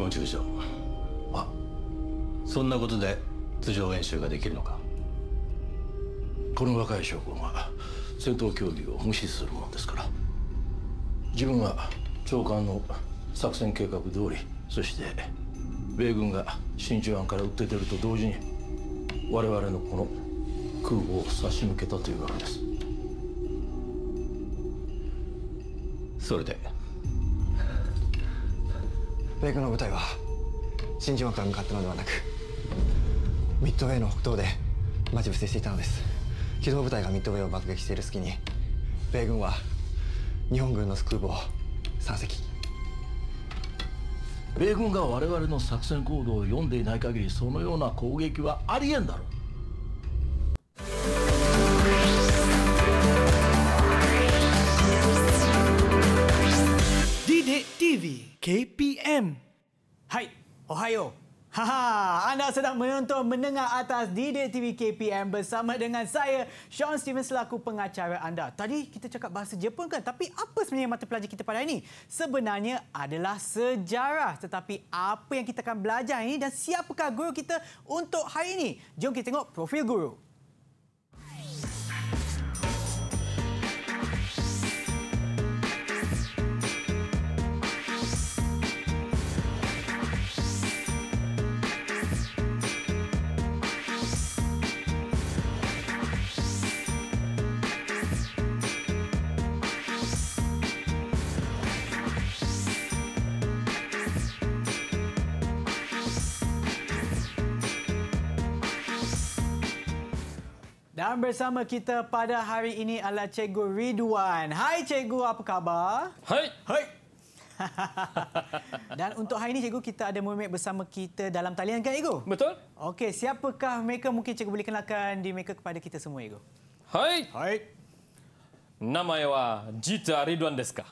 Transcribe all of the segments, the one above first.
軍中将あそんなことで通常演習ができるのかこの若い将校が戦闘協議を無視するものですから自分は長官の作戦計画通りそして米軍が真珠湾から撃って出ると同時に我々のこの空母を差し向けたというわけですそれで米軍の部隊は新島から向かったのではなくミッドウェイの北東で待ち伏せしていたのです機動部隊がミッドウェイを爆撃している隙に米軍は日本軍の空母を山隻米軍が我々の作戦行動を読んでいない限りそのような攻撃はありえんだろう d TV KP Sam. Hai, Ohio. Haha, anda sedang menonton mendengar atas di TV KPM bersama dengan saya, Sean Stevens selaku pengacara anda. Tadi kita cakap bahasa Jepun kan? Tapi apa sebenarnya mata pelajaran kita pada hari ini? Sebenarnya adalah sejarah. Tetapi apa yang kita akan belajar ini dan siapakah guru kita untuk hari ini? Jom kita tengok profil guru. Dan bersama kita pada hari ini adalah Cikgu Ridwan. Hai Cikgu, apa khabar? Hai. Hai. Dan untuk hari ini Cikgu, kita ada mermaid bersama kita dalam talian kan Cikgu? Betul. Okey, siapakah mereka mungkin Cikgu boleh kenalkan di mereka kepada kita semua Cikgu? Hai. Hai. Nama saya Jita Ridwan Deska.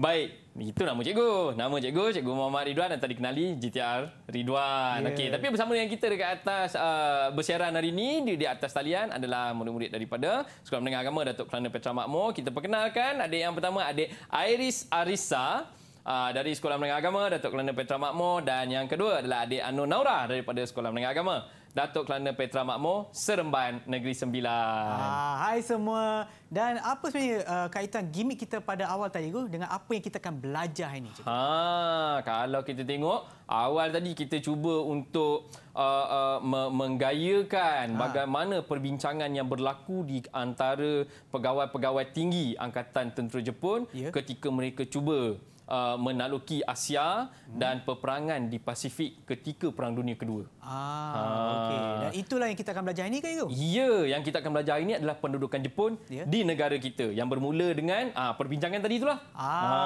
Baik, itu nama cikgu. Nama cikgu, cikgu Muhammad Ridwan yang tadi kenali GTR Ridwan. Yeah. Okey, tapi bersama dengan kita dekat atas uh, bersiaran hari ini di, di atas talian adalah murid-murid daripada Sekolah Menengah Agama Datuk Kelana Petra Makmur. Kita perkenalkan adik yang pertama adik Iris Arisa uh, dari Sekolah Menengah Agama Datuk Kelana Petra Makmur dan yang kedua adalah adik Anu Naura daripada Sekolah Menengah Agama. Datuk Kelana Petra Makmur, Seremban Negeri Sembilan. Ah, hai semua. Dan apa sebenarnya uh, kaitan gimmick kita pada awal tadi tu dengan apa yang kita akan belajar hari ini? Ha, kalau kita tengok, awal tadi kita cuba untuk uh, uh, me menggayakan ha. bagaimana perbincangan yang berlaku di antara pegawai-pegawai tinggi Angkatan Tentera Jepun ya. ketika mereka cuba uh, menaluki Asia dan peperangan di Pasifik ketika Perang Dunia Kedua. Ah, ha. okey. Dan itulah yang kita akan belajar ini ke itu? Ya, yang kita akan belajar ini adalah pendudukan Jepun ya. di negara kita yang bermula dengan uh, perbincangan tadi itulah. Ah, ha.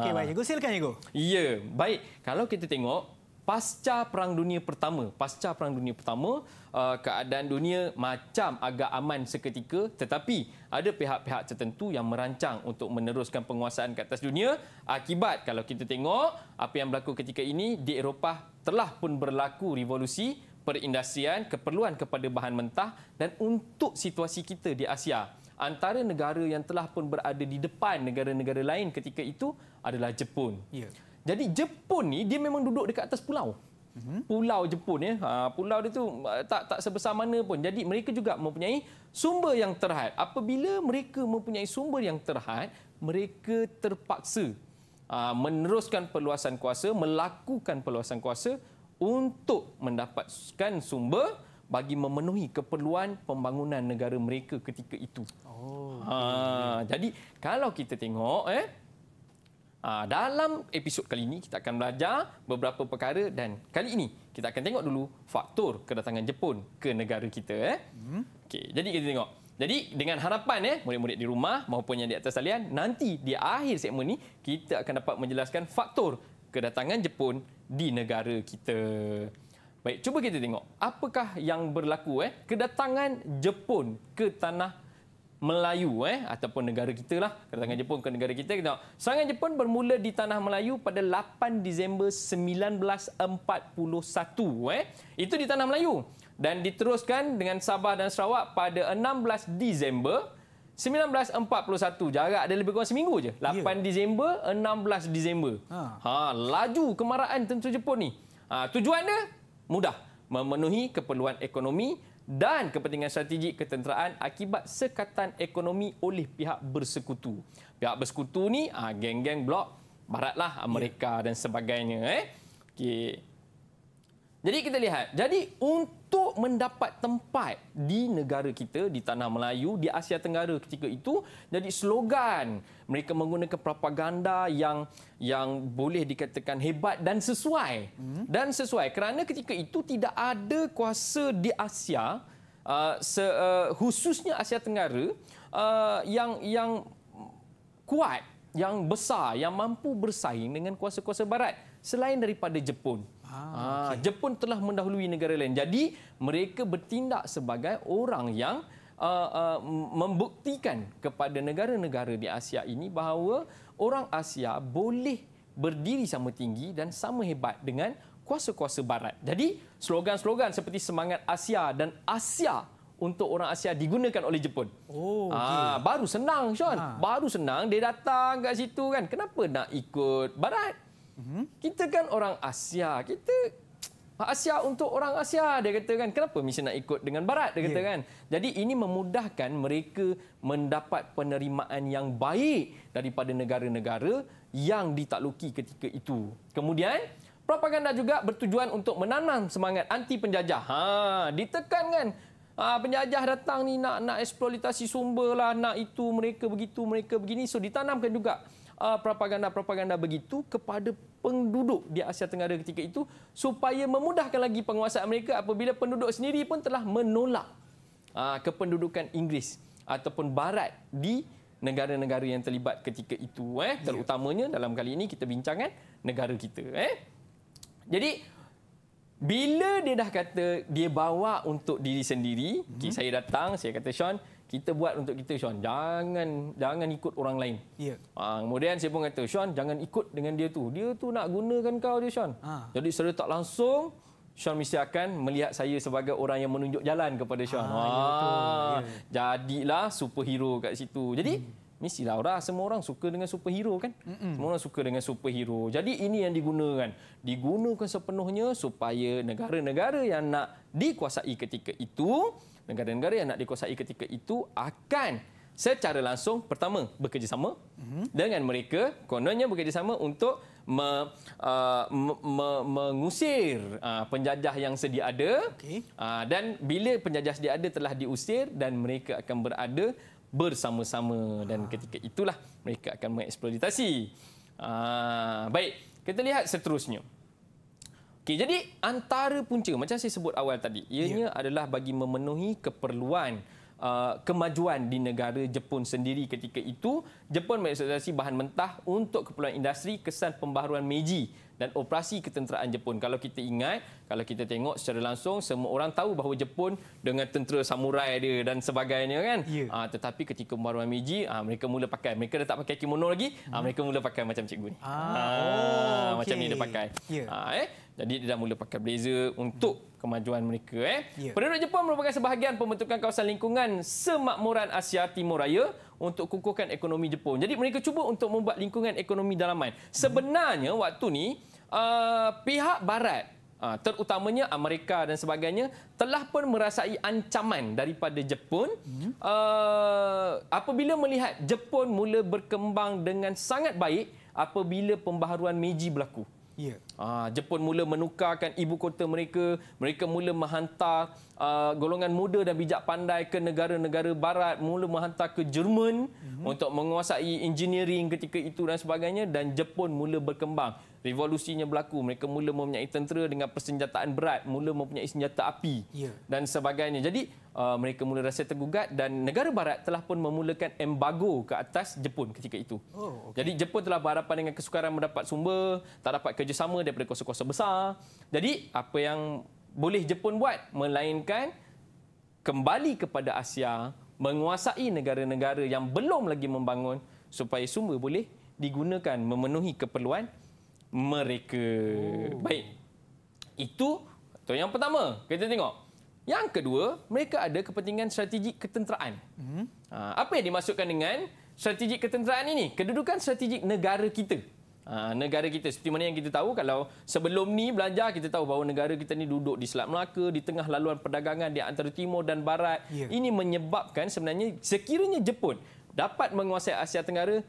okey baik. Cikgu silakan cikgu. Ya, baik. Kalau kita tengok pasca perang dunia pertama pasca perang dunia pertama uh, keadaan dunia macam agak aman seketika tetapi ada pihak-pihak tertentu yang merancang untuk meneruskan penguasaan ke atas dunia akibat kalau kita tengok apa yang berlaku ketika ini di Eropah telah pun berlaku revolusi perindustrian keperluan kepada bahan mentah dan untuk situasi kita di Asia antara negara yang telah pun berada di depan negara-negara lain ketika itu adalah Jepun ya jadi Jepun ni dia memang duduk dekat atas pulau. Mhm. Pulau Jepun ya. pulau dia tu eh, tak tak sebesar mana pun. Jadi mereka juga mempunyai sumber yang terhad. Apabila mereka mempunyai sumber yang terhad, mereka terpaksa ha, meneruskan perluasan kuasa, melakukan perluasan kuasa untuk mendapatkan sumber bagi memenuhi keperluan pembangunan negara mereka ketika itu. Oh. Ha, jadi kalau kita tengok eh Ah, dalam episod kali ini kita akan belajar beberapa perkara dan kali ini kita akan tengok dulu faktor kedatangan Jepun ke negara kita eh. Hmm. Okey, jadi kita tengok. Jadi dengan harapan ya, murid-murid di rumah maupun yang di atas talian nanti di akhir segmen ini kita akan dapat menjelaskan faktor kedatangan Jepun di negara kita. Baik, cuba kita tengok apakah yang berlaku eh kedatangan Jepun ke tanah Melayu eh ataupun negara kita lah kedatangan Jepun ke negara kita kita serangan Jepun bermula di tanah Melayu pada 8 Disember 1941 eh itu di tanah Melayu dan diteruskan dengan Sabah dan Sarawak pada 16 Disember 1941 jarak ada lebih kurang seminggu je 8 ya. Disember 16 Disember ha. ha laju kemarahan tentu Jepun ni ha, tujuan dia mudah memenuhi keperluan ekonomi dan kepentingan strategik ketenteraan akibat sekatan ekonomi oleh pihak bersekutu. Pihak bersekutu ni ah, geng-geng blok baratlah Amerika ya. dan sebagainya eh. Okey. Jadi kita lihat, jadi untuk mendapat tempat di negara kita, di tanah Melayu, di Asia Tenggara ketika itu, jadi slogan mereka menggunakan propaganda yang yang boleh dikatakan hebat dan sesuai. Hmm. Dan sesuai kerana ketika itu tidak ada kuasa di Asia uh, se, uh, khususnya Asia Tenggara uh, yang yang kuat yang besar yang mampu bersaing dengan kuasa-kuasa barat selain daripada Jepun. Ah, ah okay. Jepun telah mendahului negara lain. Jadi mereka bertindak sebagai orang yang uh, uh, membuktikan kepada negara-negara di Asia ini bahawa orang Asia boleh berdiri sama tinggi dan sama hebat dengan kuasa-kuasa barat. Jadi slogan-slogan seperti semangat Asia dan Asia untuk orang Asia digunakan oleh Jepun. Oh, ah, okay. baru senang, Sean. Ha. Baru senang dia datang ke situ kan. Kenapa nak ikut barat? Mm-hmm. Kita kan orang Asia. Kita Asia untuk orang Asia dia kata kan. Kenapa mesti nak ikut dengan barat dia kata yeah. kan. Jadi ini memudahkan mereka mendapat penerimaan yang baik daripada negara-negara yang ditakluki ketika itu. Kemudian propaganda juga bertujuan untuk menanam semangat anti penjajah. Ha, ditekan kan Ah penjajah datang ni nak nak eksploitasi sumber lah, nak itu mereka begitu, mereka begini. So ditanamkan juga ah, propaganda-propaganda begitu kepada penduduk di Asia Tenggara ketika itu supaya memudahkan lagi penguasaan mereka apabila penduduk sendiri pun telah menolak ah, kependudukan Inggeris ataupun Barat di negara-negara yang terlibat ketika itu. Eh? Ya. Terutamanya dalam kali ini kita bincangkan negara kita. Eh? Jadi bila dia dah kata dia bawa untuk diri sendiri, mm-hmm. saya datang, saya kata Sean, kita buat untuk kita Sean. Jangan jangan ikut orang lain. Yeah. Ya. Ha, kemudian saya pun kata Sean, jangan ikut dengan dia tu. Dia tu nak gunakan kau dia Sean. Ha. Jadi secara tak langsung Sean mesti akan melihat saya sebagai orang yang menunjuk jalan kepada Sean. Ha, ha. Ya, ha. Ya. Jadilah superhero kat situ. Jadi mm mestilah orang semua orang suka dengan superhero kan Mm-mm. semua orang suka dengan superhero jadi ini yang digunakan digunakan sepenuhnya supaya negara-negara yang nak dikuasai ketika itu negara-negara yang nak dikuasai ketika itu akan secara langsung pertama bekerjasama mm-hmm. dengan mereka kononnya bekerjasama untuk me, uh, me, me, mengusir uh, penjajah yang sedia ada okay. uh, dan bila penjajah sedia ada telah diusir dan mereka akan berada bersama-sama dan ah. ketika itulah mereka akan mengeksploitasi. Ah, baik, kita lihat seterusnya. Okay, jadi antara punca macam saya sebut awal tadi, ianya ya. adalah bagi memenuhi keperluan Uh, kemajuan di negara Jepun sendiri ketika itu Jepun mengeksploitasi bahan mentah untuk keperluan industri kesan pembaharuan Meiji dan operasi ketenteraan Jepun. Kalau kita ingat, kalau kita tengok secara langsung, semua orang tahu bahawa Jepun dengan tentera samurai dia dan sebagainya kan. Ya. Ha, tetapi ketika pembaruan Meiji, ha, mereka mula pakai. Mereka dah tak pakai kimono lagi, ha, mereka mula pakai macam cikgu ni. Ah, ha, oh, okay. Macam ni dia pakai. Ya. Ha, eh? Jadi tidak mula pakai blazer untuk hmm. kemajuan mereka. Eh. Yeah. Penduduk Jepun merupakan sebahagian pembentukan kawasan lingkungan semakmuran Asia Timur Raya untuk kukuhkan ekonomi Jepun. Jadi mereka cuba untuk membuat lingkungan ekonomi dalaman. Hmm. Sebenarnya waktu ni uh, pihak Barat uh, terutamanya Amerika dan sebagainya telah pun merasai ancaman daripada Jepun hmm. uh, apabila melihat Jepun mula berkembang dengan sangat baik apabila pembaharuan Meiji berlaku. Ya. Ah, Jepun mula menukarkan ibu kota mereka. Mereka mula menghantar uh, golongan muda dan bijak pandai ke negara-negara barat. Mula menghantar ke Jerman mm-hmm. untuk menguasai engineering ketika itu dan sebagainya. Dan Jepun mula berkembang. Revolusinya berlaku. Mereka mula mempunyai tentera dengan persenjataan berat. Mula mempunyai senjata api yeah. dan sebagainya. Jadi uh, mereka mula rasa tergugat dan negara barat telah pun memulakan embargo ke atas Jepun ketika itu. Oh, okay. Jadi Jepun telah berhadapan dengan kesukaran mendapat sumber. Tak dapat kerjasama daripada kuasa-kuasa besar. Jadi apa yang boleh Jepun buat melainkan kembali kepada Asia, menguasai negara-negara yang belum lagi membangun supaya sumber boleh digunakan memenuhi keperluan mereka. Oh. Baik. Itu itu yang pertama. Kita tengok. Yang kedua, mereka ada kepentingan strategik ketenteraan. Hmm. Ha, apa yang dimaksudkan dengan strategik ketenteraan ini? Kedudukan strategik negara kita. Ah, negara kita seperti mana yang kita tahu kalau sebelum ni belajar kita tahu bahawa negara kita ni duduk di Selat Melaka di tengah laluan perdagangan di antara timur dan barat yeah. ini menyebabkan sebenarnya sekiranya Jepun dapat menguasai Asia Tenggara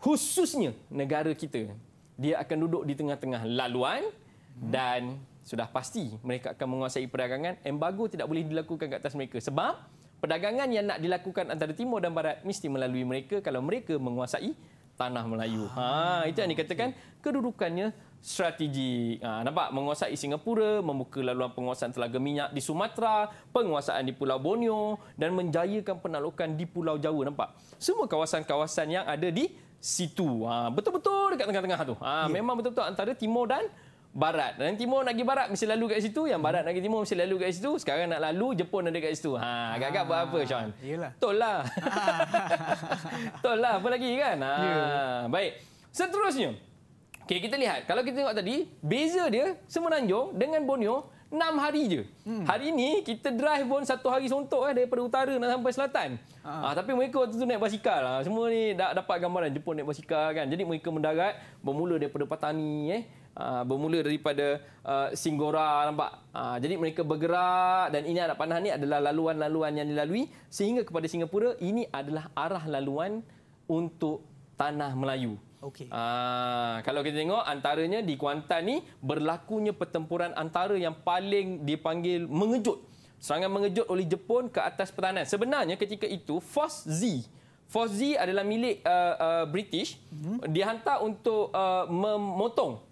khususnya negara kita dia akan duduk di tengah-tengah laluan hmm. dan sudah pasti mereka akan menguasai perdagangan embargo tidak boleh dilakukan ke atas mereka sebab perdagangan yang nak dilakukan antara timur dan barat mesti melalui mereka kalau mereka menguasai tanah Melayu. Ha, ah, itu yang dikatakan kedudukannya strategi. Ha, nampak menguasai Singapura, membuka laluan penguasaan telaga minyak di Sumatera, penguasaan di Pulau Borneo dan menjayakan penalukan di Pulau Jawa nampak. Semua kawasan-kawasan yang ada di situ. Ha, betul-betul dekat tengah-tengah tu. Ha, yeah. memang betul-betul antara timur dan barat. Dan timur nak pergi barat mesti lalu kat situ. Yang barat nak pergi timur mesti lalu kat situ. Sekarang nak lalu Jepun ada kat situ. Ha, agak-agak ah, buat apa, Sean? Iyalah. Betul lah. Betul lah. Apa lagi kan? Ha. Ya. Baik. Seterusnya. Okey, kita lihat. Kalau kita tengok tadi, beza dia Semenanjung dengan Borneo enam hari je. Hmm. Hari ni kita drive pun satu hari sontok eh, daripada utara nak sampai selatan. Ah. Ah, tapi mereka waktu tu naik basikal. lah. Semua ni dah dapat gambaran Jepun naik basikal kan. Jadi mereka mendarat bermula daripada Patani eh. Uh, bermula daripada uh, Singora nampak. Uh, jadi mereka bergerak dan ini anak panah ni adalah laluan-laluan yang dilalui sehingga kepada Singapura ini adalah arah laluan untuk tanah Melayu. Okey. kalau kita tengok antaranya di Kuantan ni berlakunya pertempuran antara yang paling dipanggil mengejut. Serangan mengejut oleh Jepun ke atas pertahanan. Sebenarnya ketika itu Force Z Force adalah milik uh, uh, British mm-hmm. dihantar untuk uh, memotong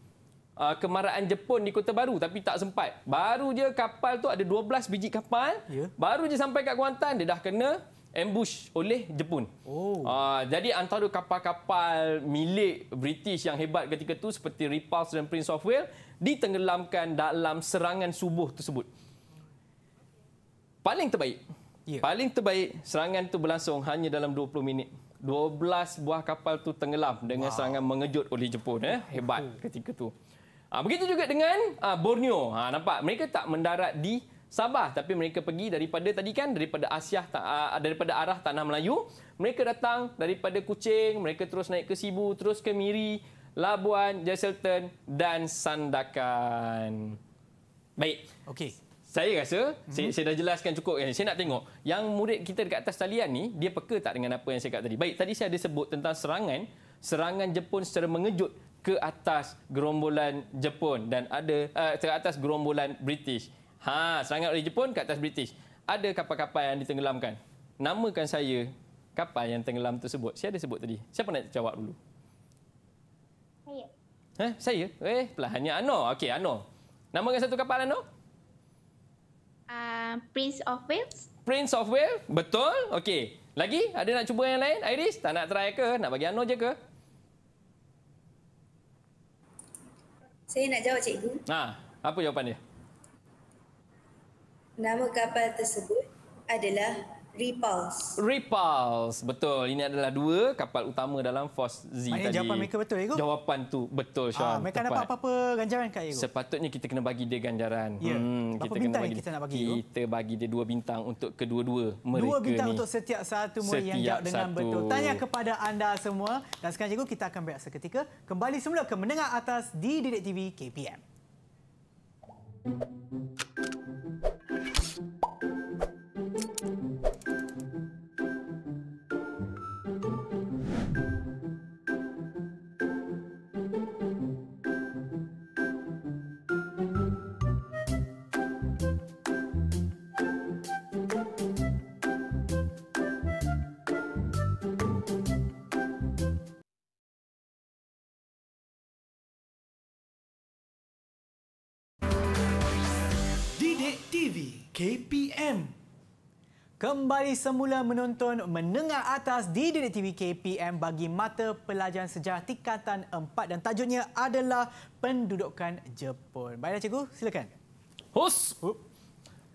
uh, kemarahan Jepun di Kota Baru tapi tak sempat. Baru je kapal tu ada 12 biji kapal, yeah. baru je sampai kat Kuantan dia dah kena ambush oleh Jepun. Oh. Uh, jadi antara kapal-kapal milik British yang hebat ketika tu seperti Repulse dan Prince of Wales ditenggelamkan dalam serangan subuh tersebut. Paling terbaik. Yeah. Paling terbaik serangan tu berlangsung hanya dalam 20 minit. 12 buah kapal tu tenggelam dengan wow. serangan mengejut oleh Jepun eh hebat ketika tu. Ha, begitu juga dengan ha, Borneo. Ha, nampak mereka tak mendarat di Sabah tapi mereka pergi daripada tadi kan daripada Asia ha, daripada arah tanah Melayu. Mereka datang daripada Kuching, mereka terus naik ke Sibu, terus ke Miri, Labuan, Jesselton dan Sandakan. Baik. Okey. Saya rasa mm-hmm. saya, mhm. saya dah jelaskan cukup kan. Saya nak tengok yang murid kita dekat atas talian ni dia peka tak dengan apa yang saya kata tadi. Baik, tadi saya ada sebut tentang serangan serangan Jepun secara mengejut ke atas gerombolan Jepun dan ada uh, ke atas gerombolan British. Ha, serangan oleh Jepun ke atas British. Ada kapal-kapal yang ditenggelamkan. Namakan saya kapal yang tenggelam tersebut. Siapa ada sebut tadi? Siapa nak jawab dulu? Saya. Ha, saya. Eh, pelahannya Ano. Okey, Ano. Namakan satu kapal Ano. Uh, ah, Prince of Wales. Prince of Wales? Betul. Okey. Lagi? Ada nak cuba yang lain? Iris, tak nak try ke? Nak bagi Ano je ke? Saya nak jawab cikgu. Ha, apa jawapan dia? Nama kapal tersebut adalah Repulse. Repulse. Betul. Ini adalah dua kapal utama dalam Force Z Maksudnya tadi. jawapan mereka betul, Ego? Jawapan tu betul, Sean. Ah, mereka tepat. dapat apa-apa ganjaran, Kak Ego? Sepatutnya kita kena bagi dia ganjaran. Ya. Hmm, Berapa kita bintang kena bagi kita nak bagi, Ego? Kita bagi dia dua bintang untuk kedua-dua mereka ni. Dua bintang ni. untuk setiap satu murid setiap yang jawab dengan satu. betul. Tanya kepada anda semua. Dan sekarang, Cikgu, kita akan berat seketika. Kembali semula ke Mendengar Atas di Direct TV KPM. Hmm. KPM. Kembali semula menonton Menengah Atas di Dedek TV KPM bagi mata pelajaran sejarah tingkatan 4 dan tajuknya adalah pendudukan Jepun. Baiklah cikgu, silakan. Hus.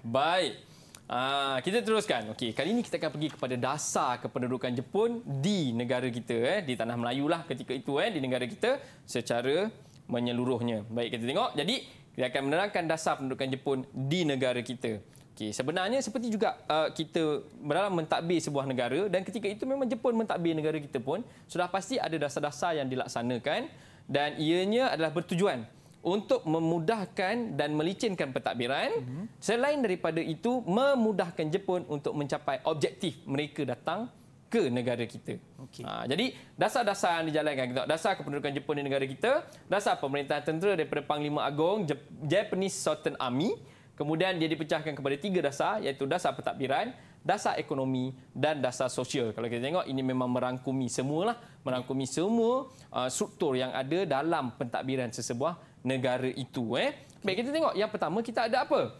Baik. Uh, kita teruskan. Okey, kali ini kita akan pergi kepada dasar kependudukan Jepun di negara kita eh di tanah Melayulah lah ketika itu eh di negara kita secara menyeluruhnya. Baik kita tengok. Jadi dia akan menerangkan dasar pendudukan Jepun di negara kita. Okey, sebenarnya seperti juga uh, kita dalam mentadbir sebuah negara dan ketika itu memang Jepun mentadbir negara kita pun sudah pasti ada dasar-dasar yang dilaksanakan dan ianya adalah bertujuan untuk memudahkan dan melicinkan pentadbiran mm-hmm. selain daripada itu memudahkan Jepun untuk mencapai objektif mereka datang ke negara kita. Okay. Ha, jadi dasar-dasar yang dijalankan kita, dasar kependudukan Jepun di negara kita, dasar pemerintahan tentera daripada Panglima Agong Japanese Southern Army Kemudian dia dipecahkan kepada tiga dasar iaitu dasar pentadbiran, dasar ekonomi dan dasar sosial. Kalau kita tengok ini memang merangkumi semualah, merangkumi semua uh, struktur yang ada dalam pentadbiran sesebuah negara itu eh. Baik kita tengok yang pertama kita ada apa?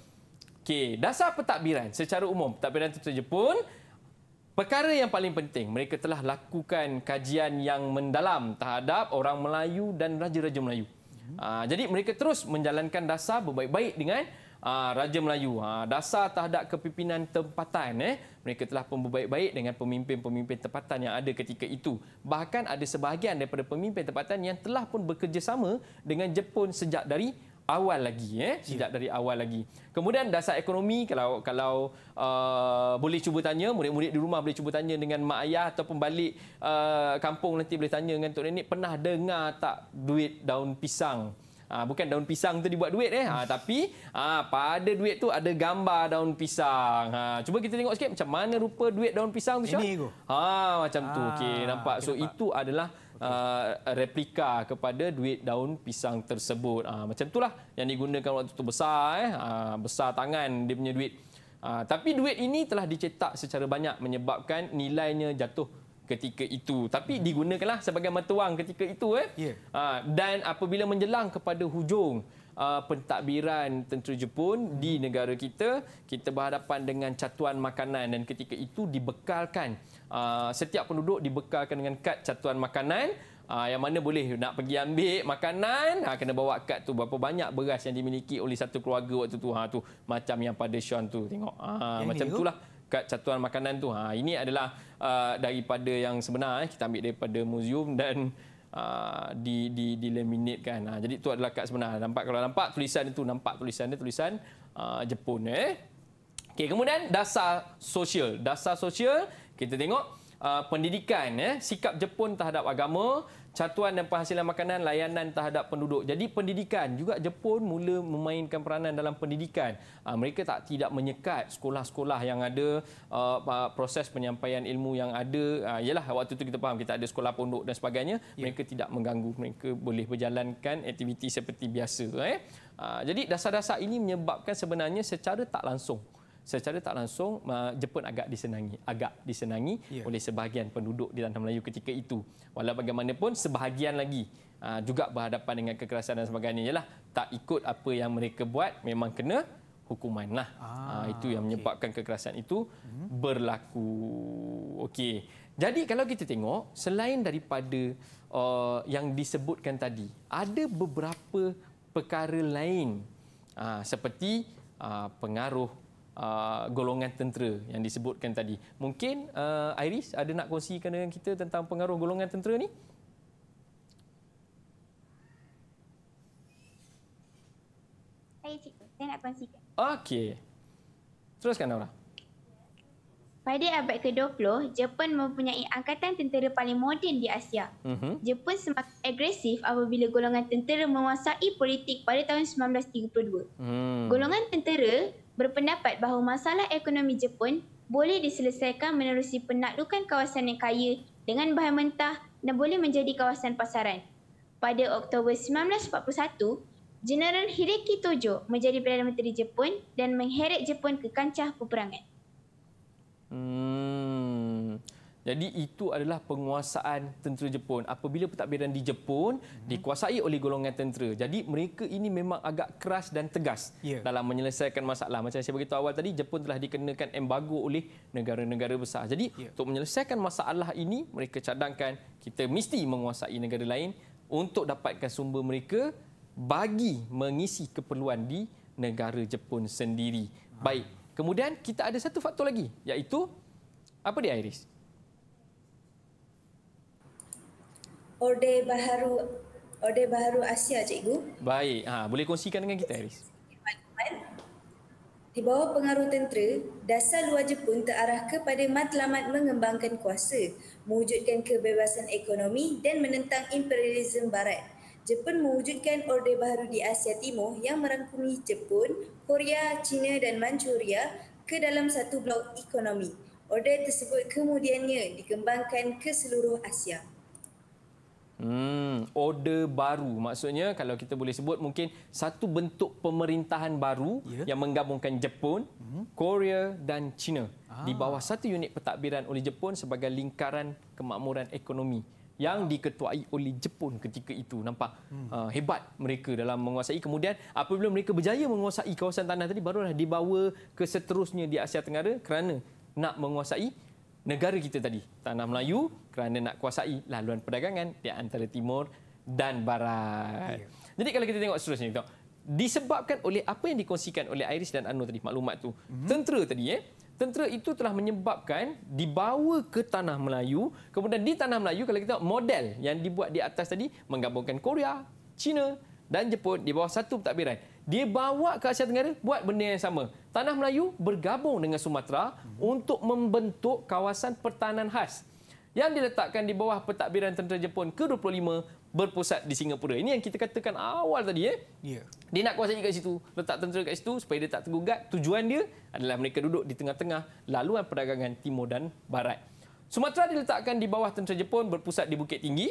Okey, dasar pentadbiran secara umum, pentadbiran tertentu Jepun Perkara yang paling penting, mereka telah lakukan kajian yang mendalam terhadap orang Melayu dan raja-raja Melayu. Ah, jadi mereka terus menjalankan dasar berbaik-baik dengan uh, Raja Melayu. Ha, dasar terhadap kepimpinan tempatan. Eh. Mereka telah pun berbaik-baik dengan pemimpin-pemimpin tempatan yang ada ketika itu. Bahkan ada sebahagian daripada pemimpin tempatan yang telah pun bekerjasama dengan Jepun sejak dari awal lagi eh ya. sejak yeah. dari awal lagi. Kemudian dasar ekonomi kalau kalau uh, boleh cuba tanya murid-murid di rumah boleh cuba tanya dengan mak ayah ataupun balik uh, kampung nanti boleh tanya dengan tok nenek pernah dengar tak duit daun pisang? Ah bukan daun pisang tu dibuat duit eh. Ah tapi ah pada duit tu ada gambar daun pisang. Ha cuba kita tengok sikit macam mana rupa duit daun pisang tu Ini aku. Ah, ha macam ah, tu. Okey nampak. Okay, so nampak. itu adalah uh, replika kepada duit daun pisang tersebut. Ah macam itulah yang digunakan waktu tu besar eh. Ah besar tangan dia punya duit. Ah tapi duit ini telah dicetak secara banyak menyebabkan nilainya jatuh ketika itu tapi hmm. digunakanlah sebagai mata wang ketika itu eh yeah. Ha, dan apabila menjelang kepada hujung ha, pentadbiran tentera Jepun hmm. di negara kita kita berhadapan dengan catuan makanan dan ketika itu dibekalkan ha, setiap penduduk dibekalkan dengan kad catuan makanan Uh, yang mana boleh nak pergi ambil makanan ha, kena bawa kad tu berapa banyak beras yang dimiliki oleh satu keluarga waktu tu ha tu macam yang pada Sean tu tengok ha, macam itulah kat catuan makanan tu. Ha ini adalah uh, daripada yang sebenar eh kita ambil daripada museum dan uh, di di dilaminatkan. Ha jadi tu adalah kad sebenar. Nampak kalau nampak tulisan itu nampak tulisan dia tulisan uh, Jepun eh. Okey kemudian dasar sosial. Dasar sosial kita tengok uh, pendidikan eh sikap Jepun terhadap agama catuan dan penghasilan makanan, layanan terhadap penduduk. Jadi pendidikan juga Jepun mula memainkan peranan dalam pendidikan. Uh, mereka tak tidak menyekat sekolah-sekolah yang ada uh, proses penyampaian ilmu yang ada. Uh, ah, yalah waktu itu kita faham kita ada sekolah pondok dan sebagainya. Yeah. Mereka tidak mengganggu. Mereka boleh berjalankan aktiviti seperti biasa. Eh? Uh, jadi dasar-dasar ini menyebabkan sebenarnya secara tak langsung secara tak langsung Jepun agak disenangi agak disenangi yeah. oleh sebahagian penduduk di tanah Melayu ketika itu walau bagaimanapun sebahagian lagi juga berhadapan dengan kekerasan dan sebagainya ialah tak ikut apa yang mereka buat memang kena hukuman lah ah, itu yang menyebabkan kekerasan itu mhm. berlaku okey jadi kalau kita tengok selain daripada uh, yang disebutkan tadi ada beberapa perkara lain uh, seperti uh, pengaruh uh, golongan tentera yang disebutkan tadi. Mungkin uh, Iris ada nak kongsikan dengan kita tentang pengaruh golongan tentera ni? Saya nak kongsikan. Okey. Teruskan Nora. Pada abad ke-20, Jepun mempunyai angkatan tentera paling moden di Asia. Uh-huh. Jepun semakin agresif apabila golongan tentera menguasai politik pada tahun 1932. Hmm. Golongan tentera berpendapat bahawa masalah ekonomi Jepun boleh diselesaikan menerusi penaklukan kawasan yang kaya dengan bahan mentah dan boleh menjadi kawasan pasaran. Pada Oktober 1941, General Hideki Tojo menjadi Perdana Menteri Jepun dan mengheret Jepun ke kancah peperangan. Hmm. Jadi itu adalah penguasaan tentera Jepun. Apabila pentadbiran di Jepun mhm. dikuasai oleh golongan tentera. Jadi mereka ini memang agak keras dan tegas yeah. dalam menyelesaikan masalah. Macam saya beritahu awal tadi, Jepun telah dikenakan embargo oleh negara-negara besar. Jadi yeah. untuk menyelesaikan masalah ini, mereka cadangkan kita mesti menguasai negara lain untuk dapatkan sumber mereka bagi mengisi keperluan di negara Jepun sendiri. Ah. Baik. Kemudian kita ada satu faktor lagi iaitu apa dia Iris? Orde Baru, Orde Baru Asia cikgu. Baik, ha, boleh kongsikan dengan kita Iris. Di bawah pengaruh tentera, dasar luar Jepun terarah kepada matlamat mengembangkan kuasa, mewujudkan kebebasan ekonomi dan menentang imperialisme barat. Jepun mewujudkan Orde Baru di Asia Timur yang merangkumi Jepun, Korea, China dan Manchuria ke dalam satu blok ekonomi. Order tersebut kemudiannya dikembangkan ke seluruh Asia. Hmm, order baru maksudnya kalau kita boleh sebut mungkin satu bentuk pemerintahan baru yeah. yang menggabungkan Jepun, hmm Korea dan China ah. di bawah satu unit pentadbiran oleh Jepun sebagai lingkaran kemakmuran ekonomi yang diketuai oleh Jepun ketika itu nampak hmm. uh, hebat mereka dalam menguasai kemudian apabila mereka berjaya menguasai kawasan tanah tadi barulah dibawa ke seterusnya di Asia Tenggara kerana nak menguasai negara kita tadi, tanah Melayu kerana nak kuasai laluan perdagangan di antara timur dan barat. Ya. Jadi kalau kita tengok seterusnya kita disebabkan oleh apa yang dikongsikan oleh Iris dan Anu tadi maklumat tu. Mm-hmm. Tentera tadi ya. Eh, tentera itu telah menyebabkan dibawa ke tanah Melayu, kemudian di tanah Melayu kalau kita tengok model yang dibuat di atas tadi menggabungkan Korea, China dan Jepun di bawah satu pentadbiran dia bawa ke Asia Tenggara buat benda yang sama. Tanah Melayu bergabung dengan Sumatera untuk membentuk kawasan pertahanan khas yang diletakkan di bawah pentadbiran tentera Jepun ke-25 berpusat di Singapura. Ini yang kita katakan awal tadi. Eh? Ya. Dia nak kuasai kat situ, letak tentera kat situ supaya dia tak tergugat. Tujuan dia adalah mereka duduk di tengah-tengah laluan perdagangan timur dan barat. Sumatera diletakkan di bawah tentera Jepun berpusat di Bukit Tinggi.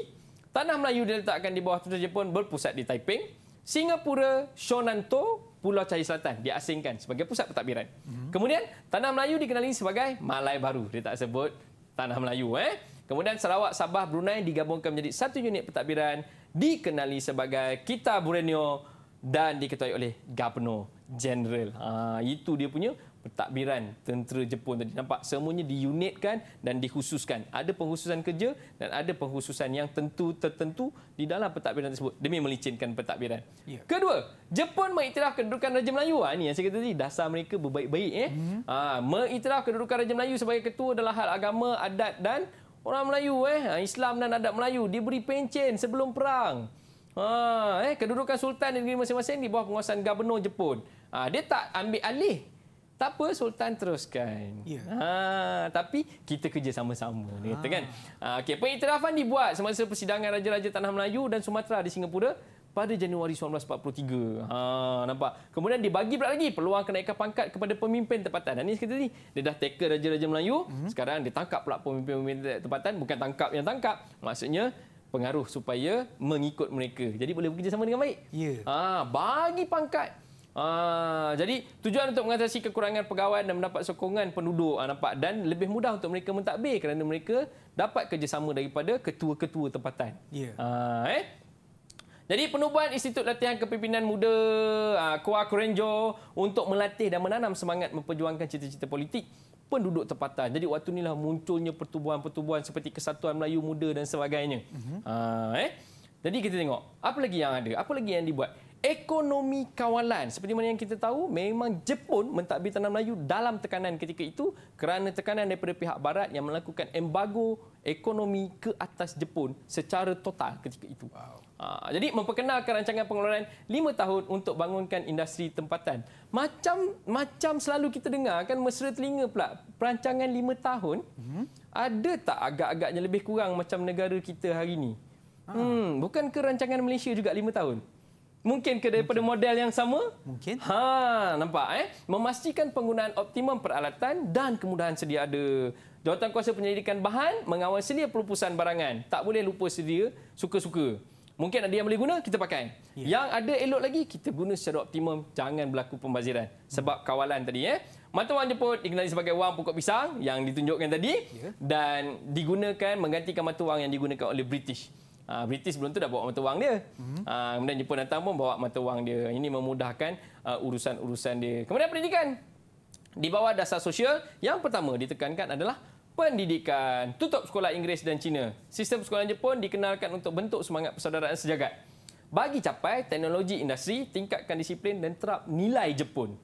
Tanah Melayu diletakkan di bawah tentera Jepun berpusat di Taiping. Singapura, Shonanto, Pulau Cahaya Selatan diasingkan sebagai pusat pentadbiran. Mm-hmm. Kemudian tanah Melayu dikenali sebagai Malai Baru. Dia tak sebut tanah Melayu eh. Kemudian Sarawak, Sabah, Brunei digabungkan menjadi satu unit pentadbiran dikenali sebagai Kita Borneo dan diketuai oleh Gubernur General. Ha, itu dia punya takbiran tentera Jepun tadi nampak semuanya diunitkan dan dikhususkan ada penghususan kerja dan ada penghususan yang tentu tertentu di dalam pentadbiran tersebut demi melicinkan pentadbiran ya. kedua Jepun mengiktiraf kedudukan Raja Melayu ha, ini yang saya kata tadi dasar mereka berbaik-baik eh mhm. ha, mengiktiraf kedudukan Raja Melayu sebagai ketua dalam hal agama adat dan orang Melayu eh ha, Islam dan adat Melayu diberi pencen sebelum perang ha, eh kedudukan sultan di negeri masing-masing di bawah penguasaan gubernur Jepun ha, dia tak ambil alih tak apa sultan teruskan. Yeah. Ha tapi kita kerja sama-sama ha. kan. Ha okey pengiktirafan dibuat semasa persidangan raja-raja tanah Melayu dan Sumatera di Singapura pada Januari 1943. Ha nampak. Kemudian dibagi pula lagi peluang kenaikan pangkat kepada pemimpin tempatan. Dan ini sekali ni dia dah take raja-raja Melayu, mm-hmm. sekarang dia tangkap pula pemimpin-pemimpin tempatan, bukan tangkap yang tangkap. Maksudnya pengaruh supaya mengikut mereka. Jadi boleh bekerja sama dengan baik. Ya. Yeah. Ha bagi pangkat Ah, jadi tujuan untuk mengatasi kekurangan pegawai dan mendapat sokongan penduduk ah, nampak dan lebih mudah untuk mereka mentadbir kerana mereka dapat kerjasama daripada ketua-ketua tempatan. Ya. Yeah. eh. Jadi penubuhan Institut Latihan Kepimpinan Muda ah, Kua Kurenjo untuk melatih dan menanam semangat memperjuangkan cita-cita politik penduduk tempatan. Jadi waktu inilah munculnya pertubuhan-pertubuhan seperti Kesatuan Melayu Muda dan sebagainya. Mm-hmm. Ah, eh. Jadi kita tengok apa lagi yang ada, apa lagi yang dibuat ekonomi kawalan. Seperti mana yang kita tahu, memang Jepun mentadbir tanah Melayu dalam tekanan ketika itu kerana tekanan daripada pihak barat yang melakukan embargo ekonomi ke atas Jepun secara total ketika itu. Wow. Ah, jadi memperkenalkan rancangan pengeluaran 5 tahun untuk bangunkan industri tempatan. Macam macam selalu kita dengar kan mesra telinga pula perancangan 5 tahun. hmm Ada tak agak-agaknya lebih kurang macam negara kita hari ini? Ha. Ah. Hmm, bukan rancangan Malaysia juga 5 tahun? mungkin ke daripada mungkin. model yang sama? Mungkin. Ha, nampak eh? Memastikan penggunaan optimum peralatan dan kemudahan sedia ada. Jawatan kuasa penyelidikan bahan mengawal sedia pelupusan barangan. Tak boleh lupa sedia suka-suka. Mungkin ada yang boleh guna, kita pakai. Yeah. Yang ada elok lagi, kita guna secara optimum. Jangan berlaku pembaziran. Sebab kawalan tadi. Eh. Mata wang jeput dikenali sebagai wang pokok pisang yang ditunjukkan tadi. Yeah. Dan digunakan menggantikan mata wang yang digunakan oleh British. Uh, British sebelum tu dah bawa mata wang dia. Mm-hmm. Uh, kemudian Jepun datang pun bawa mata wang dia. Ini memudahkan uh, urusan-urusan dia. Kemudian pendidikan. Di bawah dasar sosial, yang pertama ditekankan adalah pendidikan. Tutup sekolah Inggeris dan Cina. Sistem sekolah Jepun dikenalkan untuk bentuk semangat persaudaraan sejagat. Bagi capai teknologi industri, tingkatkan disiplin dan terap nilai Jepun.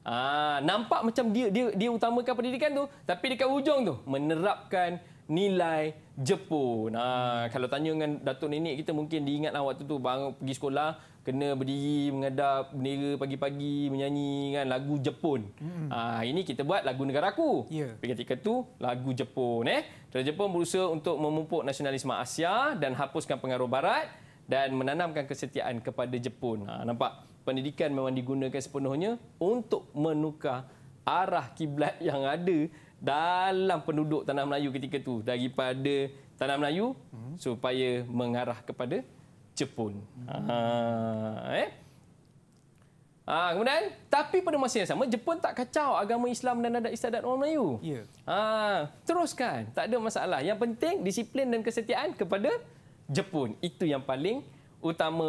Ah, nampak macam dia dia dia utamakan pendidikan tu, tapi dekat hujung tu menerapkan nilai Jepun. Ha, kalau tanya dengan Datuk Nenek kita mungkin diingatlah waktu tu bang pergi sekolah kena berdiri mengadap bendera pagi-pagi menyanyi kan lagu Jepun. Hmm. Ha, ini kita buat lagu negaraku. Yeah. Ketika tu lagu Jepun eh. Terus Jepun berusaha untuk memupuk nasionalisme Asia dan hapuskan pengaruh barat dan menanamkan kesetiaan kepada Jepun. Ha, nampak pendidikan memang digunakan sepenuhnya untuk menukar arah kiblat yang ada dalam penduduk tanah Melayu ketika itu daripada tanah Melayu hmm. supaya mengarah kepada Jepun. Hmm. Ha, eh? Ha, kemudian, tapi pada masa yang sama, Jepun tak kacau agama Islam dan adat istiadat orang Melayu. Ya. Ha, teruskan, tak ada masalah. Yang penting, disiplin dan kesetiaan kepada Jepun. Itu yang paling penting utama.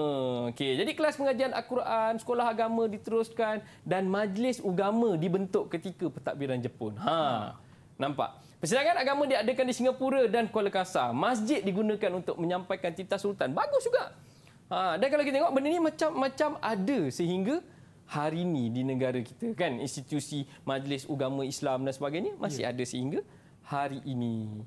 Okey, jadi kelas pengajian Al-Quran, sekolah agama diteruskan dan majlis ugama dibentuk ketika pentadbiran Jepun. Ha. Nampak. Persidangan agama diadakan di Singapura dan Kuala Kasar. Masjid digunakan untuk menyampaikan titah sultan. Bagus juga. Ha, dan kalau kita tengok benda ni macam-macam ada sehingga hari ini di negara kita kan institusi majlis ugama Islam dan sebagainya masih ya. ada sehingga hari ini.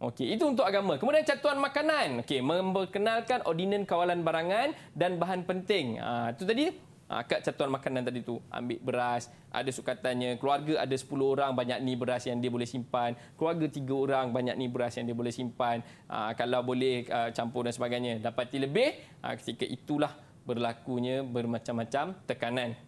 Okey, itu untuk agama. Kemudian catuan makanan. Okey, memperkenalkan ordinan kawalan barangan dan bahan penting. Ah, itu tadi Ha, ah, catuan makanan tadi tu ambil beras ada sukatannya keluarga ada 10 orang banyak ni beras yang dia boleh simpan keluarga 3 orang banyak ni beras yang dia boleh simpan ha, kalau boleh ha, campur dan sebagainya dapati lebih ha, ketika itulah berlakunya bermacam-macam tekanan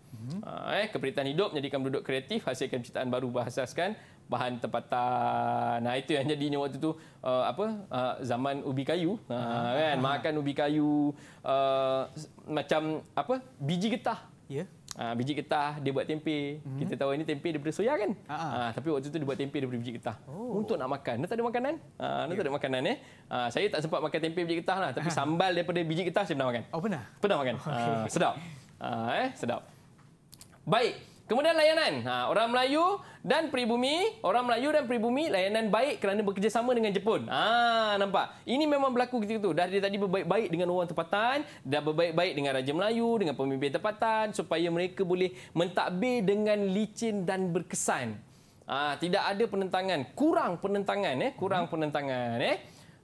ha, eh keperitan hidup menjadikan penduduk kreatif hasilkan ciptaan baru bahasaskan bahan tempatan. Nah itu yang jadinya waktu tu uh, apa uh, zaman ubi kayu uh, uh-huh. kan makan ubi kayu uh, macam apa biji getah. Ya. Yeah. Ha, biji getah dia buat tempe. hmm Kita tahu ini tempe daripada soya kan? Ha, tapi waktu tu dia buat tempe daripada biji getah. Oh. Untuk nak makan. Dia tak ada makanan. Ha, dia yeah. tak ada makanan eh. Ha, saya tak sempat makan tempe biji getah lah. Tapi sambal daripada biji getah saya pernah makan. Oh pernah? Pernah makan. Oh, okay. Ha, sedap. Ha, eh, sedap. Baik. Kemudian layanan. Ha, orang Melayu dan pribumi. Orang Melayu dan pribumi layanan baik kerana bekerjasama dengan Jepun. Ha, nampak? Ini memang berlaku ketika itu. Dah dia tadi berbaik-baik dengan orang tempatan. Dah berbaik-baik dengan Raja Melayu. Dengan pemimpin tempatan. Supaya mereka boleh mentadbir dengan licin dan berkesan. Ha, tidak ada penentangan. Kurang penentangan. Eh? Kurang hmm. penentangan. Eh?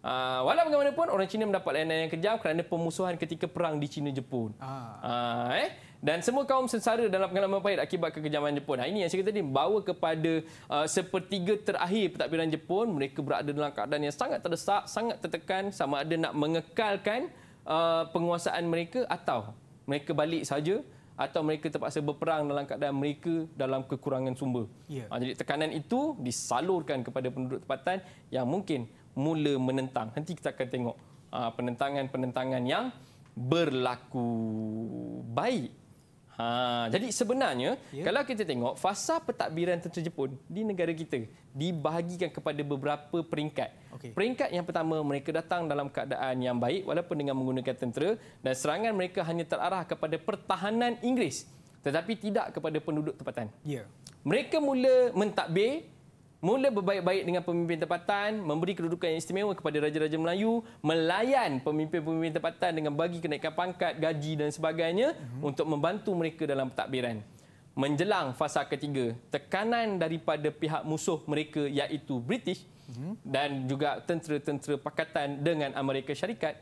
Uh, walau bagaimanapun orang Cina mendapat layanan yang kejam kerana pemusuhan ketika perang di Cina Jepun. Ah. Uh, eh? dan semua kaum sengsara dalam pengalaman pahit akibat kekejaman Jepun. Ini yang saya kata tadi bawa kepada uh, sepertiga terakhir pentadbiran Jepun, mereka berada dalam keadaan yang sangat terdesak, sangat tertekan sama ada nak mengekalkan uh, penguasaan mereka atau mereka balik saja atau mereka terpaksa berperang dalam keadaan mereka dalam kekurangan sumber. Ya. Ah, jadi tekanan itu disalurkan kepada penduduk tempatan yang mungkin mula menentang. Nanti kita akan tengok uh, penentangan-penentangan yang berlaku baik Ha, jadi sebenarnya ya. kalau kita tengok fasa pentadbiran tentera Jepun di negara kita dibahagikan kepada beberapa peringkat. Okay. Peringkat yang pertama mereka datang dalam keadaan yang baik walaupun dengan menggunakan tentera dan serangan mereka hanya terarah kepada pertahanan Inggeris tetapi tidak kepada penduduk tempatan. Ya. Mereka mula mentadbir mula berbaik-baik dengan pemimpin tempatan, memberi kedudukan yang istimewa kepada raja-raja Melayu, melayan pemimpin-pemimpin tempatan dengan bagi kenaikan pangkat, gaji dan sebagainya mm-hmm. untuk membantu mereka dalam pentadbiran. Menjelang fasa ketiga, tekanan daripada pihak musuh mereka iaitu British mm-hmm. dan juga tentera-tentera pakatan dengan Amerika Syarikat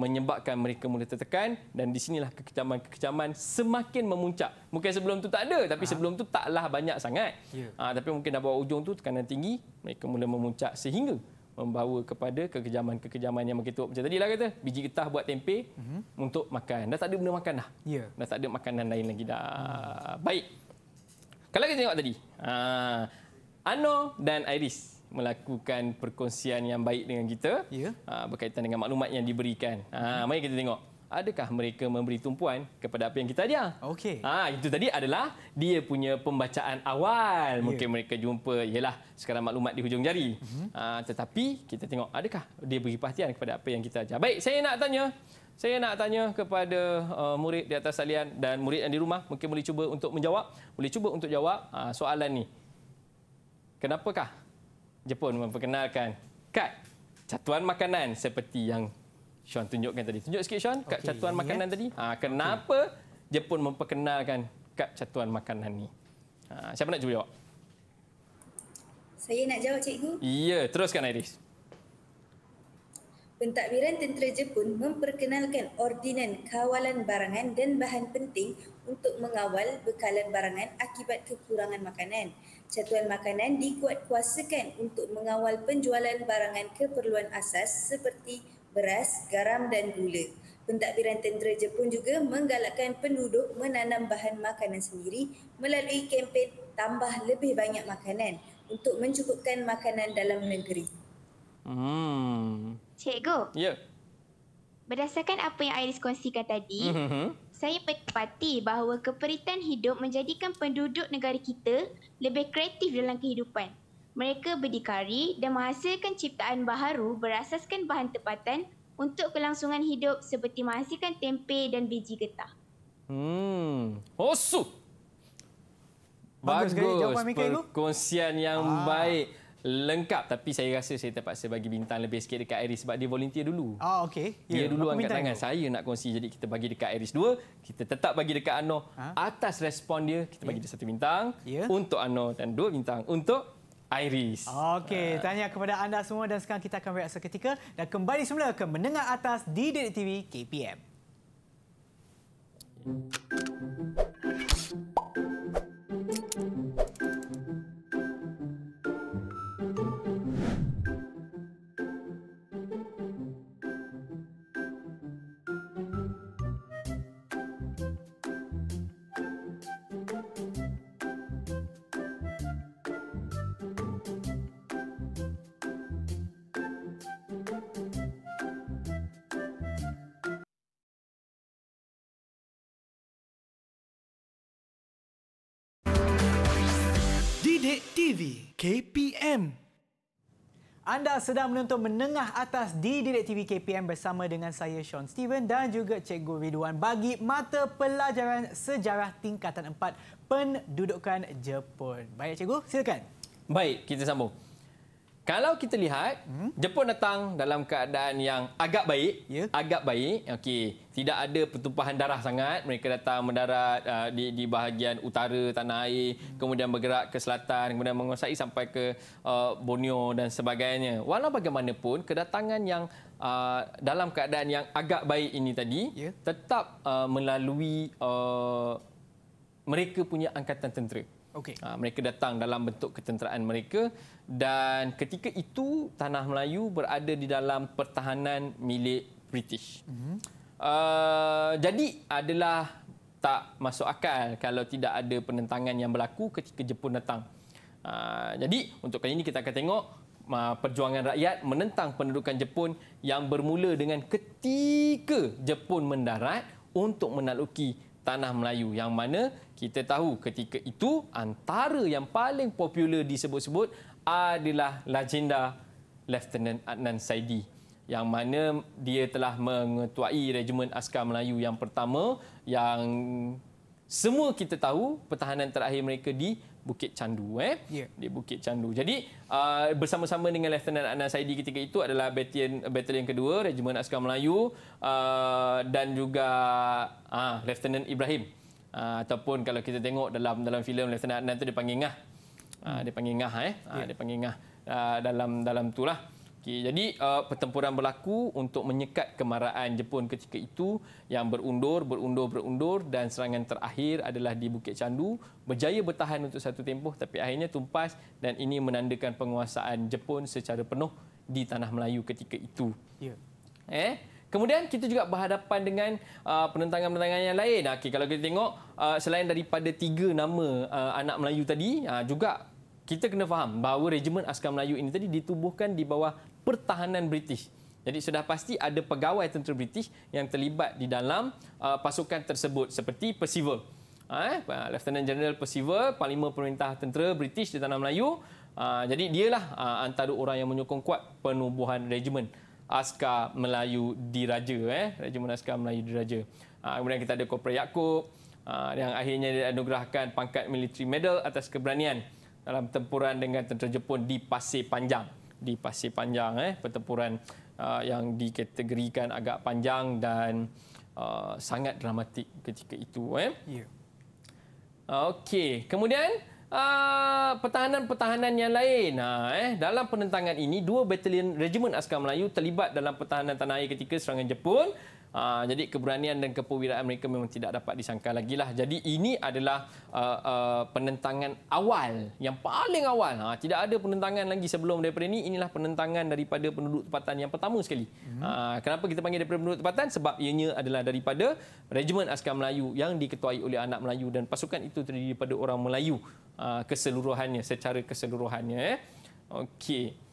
menyebabkan mereka mula tertekan dan di sinilah kekecaman-kekecaman semakin memuncak. Mungkin sebelum tu tak ada tapi ha. sebelum tu taklah banyak sangat. Ya. Ha, tapi mungkin dah bawa ujung tu tekanan tinggi mereka mula memuncak sehingga membawa kepada kekejaman-kekejaman yang begitu macam tadi lah kata biji getah buat tempe mm-hmm. untuk makan dah tak ada benda makan dah yeah. dah tak ada makanan lain lagi dah mm. baik kalau kita tengok tadi uh, Ano dan Iris melakukan perkongsian yang baik dengan kita ya. Ha, berkaitan dengan maklumat yang diberikan. Ha, mari kita tengok. Adakah mereka memberi tumpuan kepada apa yang kita ajar? Okey. Ha, itu tadi adalah dia punya pembacaan awal. Ya. Mungkin mereka jumpa ialah sekarang maklumat di hujung jari. Mhm. Ha, tetapi kita tengok adakah dia beri perhatian kepada apa yang kita ajar. Baik, saya nak tanya. Saya nak tanya kepada uh, murid di atas salian dan murid yang di rumah. Mungkin boleh cuba untuk menjawab. Boleh cuba untuk jawab uh, soalan ni. Kenapakah Jepun memperkenalkan kad catuan makanan seperti yang Sean tunjukkan tadi. Tunjuk sikit Sean, kad okay. catuan ya. makanan yeah. tadi. Ha, kenapa okay. Jepun memperkenalkan kad catuan makanan ini? Ha, siapa nak jawab? Saya nak jawab cikgu. Ya, teruskan Iris. Pentadbiran Tentera Jepun memperkenalkan Ordinan Kawalan Barangan dan Bahan Penting untuk mengawal bekalan barangan akibat kekurangan makanan. Catuan makanan dikuatkuasakan untuk mengawal penjualan barangan keperluan asas seperti beras, garam dan gula. Pentadbiran Tentera Jepun juga menggalakkan penduduk menanam bahan makanan sendiri melalui kempen tambah lebih banyak makanan untuk mencukupkan makanan dalam negeri. Hmm. Cikgu. Ya. Yeah. Berdasarkan apa yang Iris kongsikan tadi, mm-hmm. saya berpati bahawa keperitan hidup menjadikan penduduk negara kita lebih kreatif dalam kehidupan. Mereka berdikari dan menghasilkan ciptaan baharu berasaskan bahan tempatan untuk kelangsungan hidup seperti menghasilkan tempe dan biji getah. Hmm. Osu. Oh, Bagus. Bagus. Perkongsian yang ah. baik lengkap tapi saya rasa saya terpaksa bagi bintang lebih sikit dekat Iris sebab dia volunteer dulu. Ah oh, okey. Dia yeah, dulu angkat tangan. Itu? Saya nak kongsi jadi kita bagi dekat Iris 2, kita tetap bagi dekat Ano ha? atas respon dia kita ya. bagi yeah. dia satu bintang yeah. untuk Ano dan dua bintang untuk Iris. Okey, ha. tanya kepada anda semua dan sekarang kita akan reaksi seketika dan kembali semula ke mendengar atas di Dedek TV KPM. Sidik TV KPM anda sedang menonton Menengah Atas di Direk TV KPM bersama dengan saya Sean Steven dan juga Cikgu Ridwan bagi mata pelajaran sejarah tingkatan 4 pendudukan Jepun. Baik Cikgu, silakan. Baik, kita sambung. Kalau kita lihat, hmm? Jepun datang dalam keadaan yang agak baik. Yeah. Agak baik. Okey. Tidak ada pertumpahan darah sangat. Mereka datang mendarat uh, di, di bahagian utara tanah air. Hmm. Kemudian bergerak ke selatan. Kemudian menguasai sampai ke uh, Borneo dan sebagainya. Walau bagaimanapun, kedatangan yang uh, dalam keadaan yang agak baik ini tadi, yeah. tetap uh, melalui uh, mereka punya angkatan tentera. Okay. Ha, mereka datang dalam bentuk ketenteraan mereka dan ketika itu tanah Melayu berada di dalam pertahanan milik British. Mm-hmm. Uh, jadi adalah tak masuk akal kalau tidak ada penentangan yang berlaku ketika Jepun datang. Uh, jadi untuk kali ini kita akan tengok uh, perjuangan rakyat menentang pendudukan Jepun yang bermula dengan ketika Jepun mendarat untuk menaluki tanah Melayu yang mana kita tahu ketika itu antara yang paling popular disebut-sebut adalah legenda Lieutenant Adnan Saidi yang mana dia telah mengetuai regimen askar Melayu yang pertama yang semua kita tahu pertahanan terakhir mereka di Bukit Candu eh yeah. di Bukit Candu. Jadi uh, bersama-sama dengan Lieutenant Adnan Saidi ketika itu adalah batalion batalion kedua regimen askar Melayu uh, dan juga uh, Lieutenant Ibrahim. Ah, ataupun kalau kita tengok dalam dalam filem Lieutenant Adnan tu dia panggil ngah. Ah uh, dia panggil ngah eh. Yeah. Uh, ya. dia panggil ngah uh, dalam dalam itulah. Okay, jadi uh, pertempuran berlaku untuk menyekat kemarahan Jepun ketika itu yang berundur, berundur, berundur dan serangan terakhir adalah di Bukit Chandu. berjaya bertahan untuk satu tempoh tapi akhirnya tumpas dan ini menandakan penguasaan Jepun secara penuh di tanah Melayu ketika itu. Ya. Yeah. Eh? Kemudian kita juga berhadapan dengan uh, penentangan-penentangan yang lain. Okey, kalau kita tengok uh, selain daripada tiga nama uh, anak Melayu tadi, juga kita kena faham bahawa regimen askar Melayu ini tadi ditubuhkan di bawah pertahanan British. Jadi sudah pasti ada pegawai tentera British yang terlibat di dalam pasukan tersebut seperti Percival. Ah, eh, Lieutenant General Percival, Panglima Perintah Tentera British di Tanah Melayu. Ah, jadi dialah ah, antara orang yang menyokong kuat penubuhan regimen askar Melayu diraja eh raja Askar Melayu diraja uh, ah, kemudian kita ada Korporal Yakub ah, yang akhirnya dianugerahkan pangkat military medal atas keberanian dalam tempuran dengan tentera Jepun di Pasir Panjang di Pasir Panjang eh pertempuran ah, yang dikategorikan agak panjang dan sangat dramatik ketika itu eh yeah. Ya. Okey, kemudian Ah, pertahanan-pertahanan yang lain. Ha, dalam penentangan ini, dua batalion regimen askar Melayu terlibat dalam pertahanan tanah air ketika serangan Jepun. Uh, jadi keberanian dan kepewiraan mereka memang tidak dapat disangka lagi lah. Jadi ini adalah uh, uh, penentangan awal yang paling awal. Ha, tidak ada penentangan lagi sebelum daripada ini. Inilah penentangan daripada penduduk tempatan yang pertama sekali. Mm-hmm. Uh, kenapa kita panggil daripada penduduk tempatan? Sebab ianya adalah daripada Regimen Askar Melayu yang diketuai oleh anak Melayu dan pasukan itu terdiri daripada orang Melayu uh, keseluruhannya, secara keseluruhannya. Eh. Okey.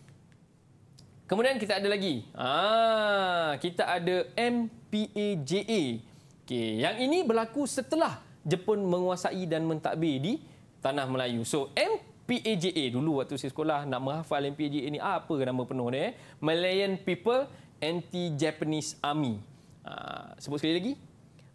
Kemudian kita ada lagi. Ah, kita ada MPAJA. Okey, yang ini berlaku setelah Jepun menguasai dan mentadbir di tanah Melayu. So MPAJA dulu waktu saya sekolah nak menghafal MPAJA ni apa nama penuh dia? Eh? Malayan People Anti Japanese Army. Ah, sebut sekali lagi.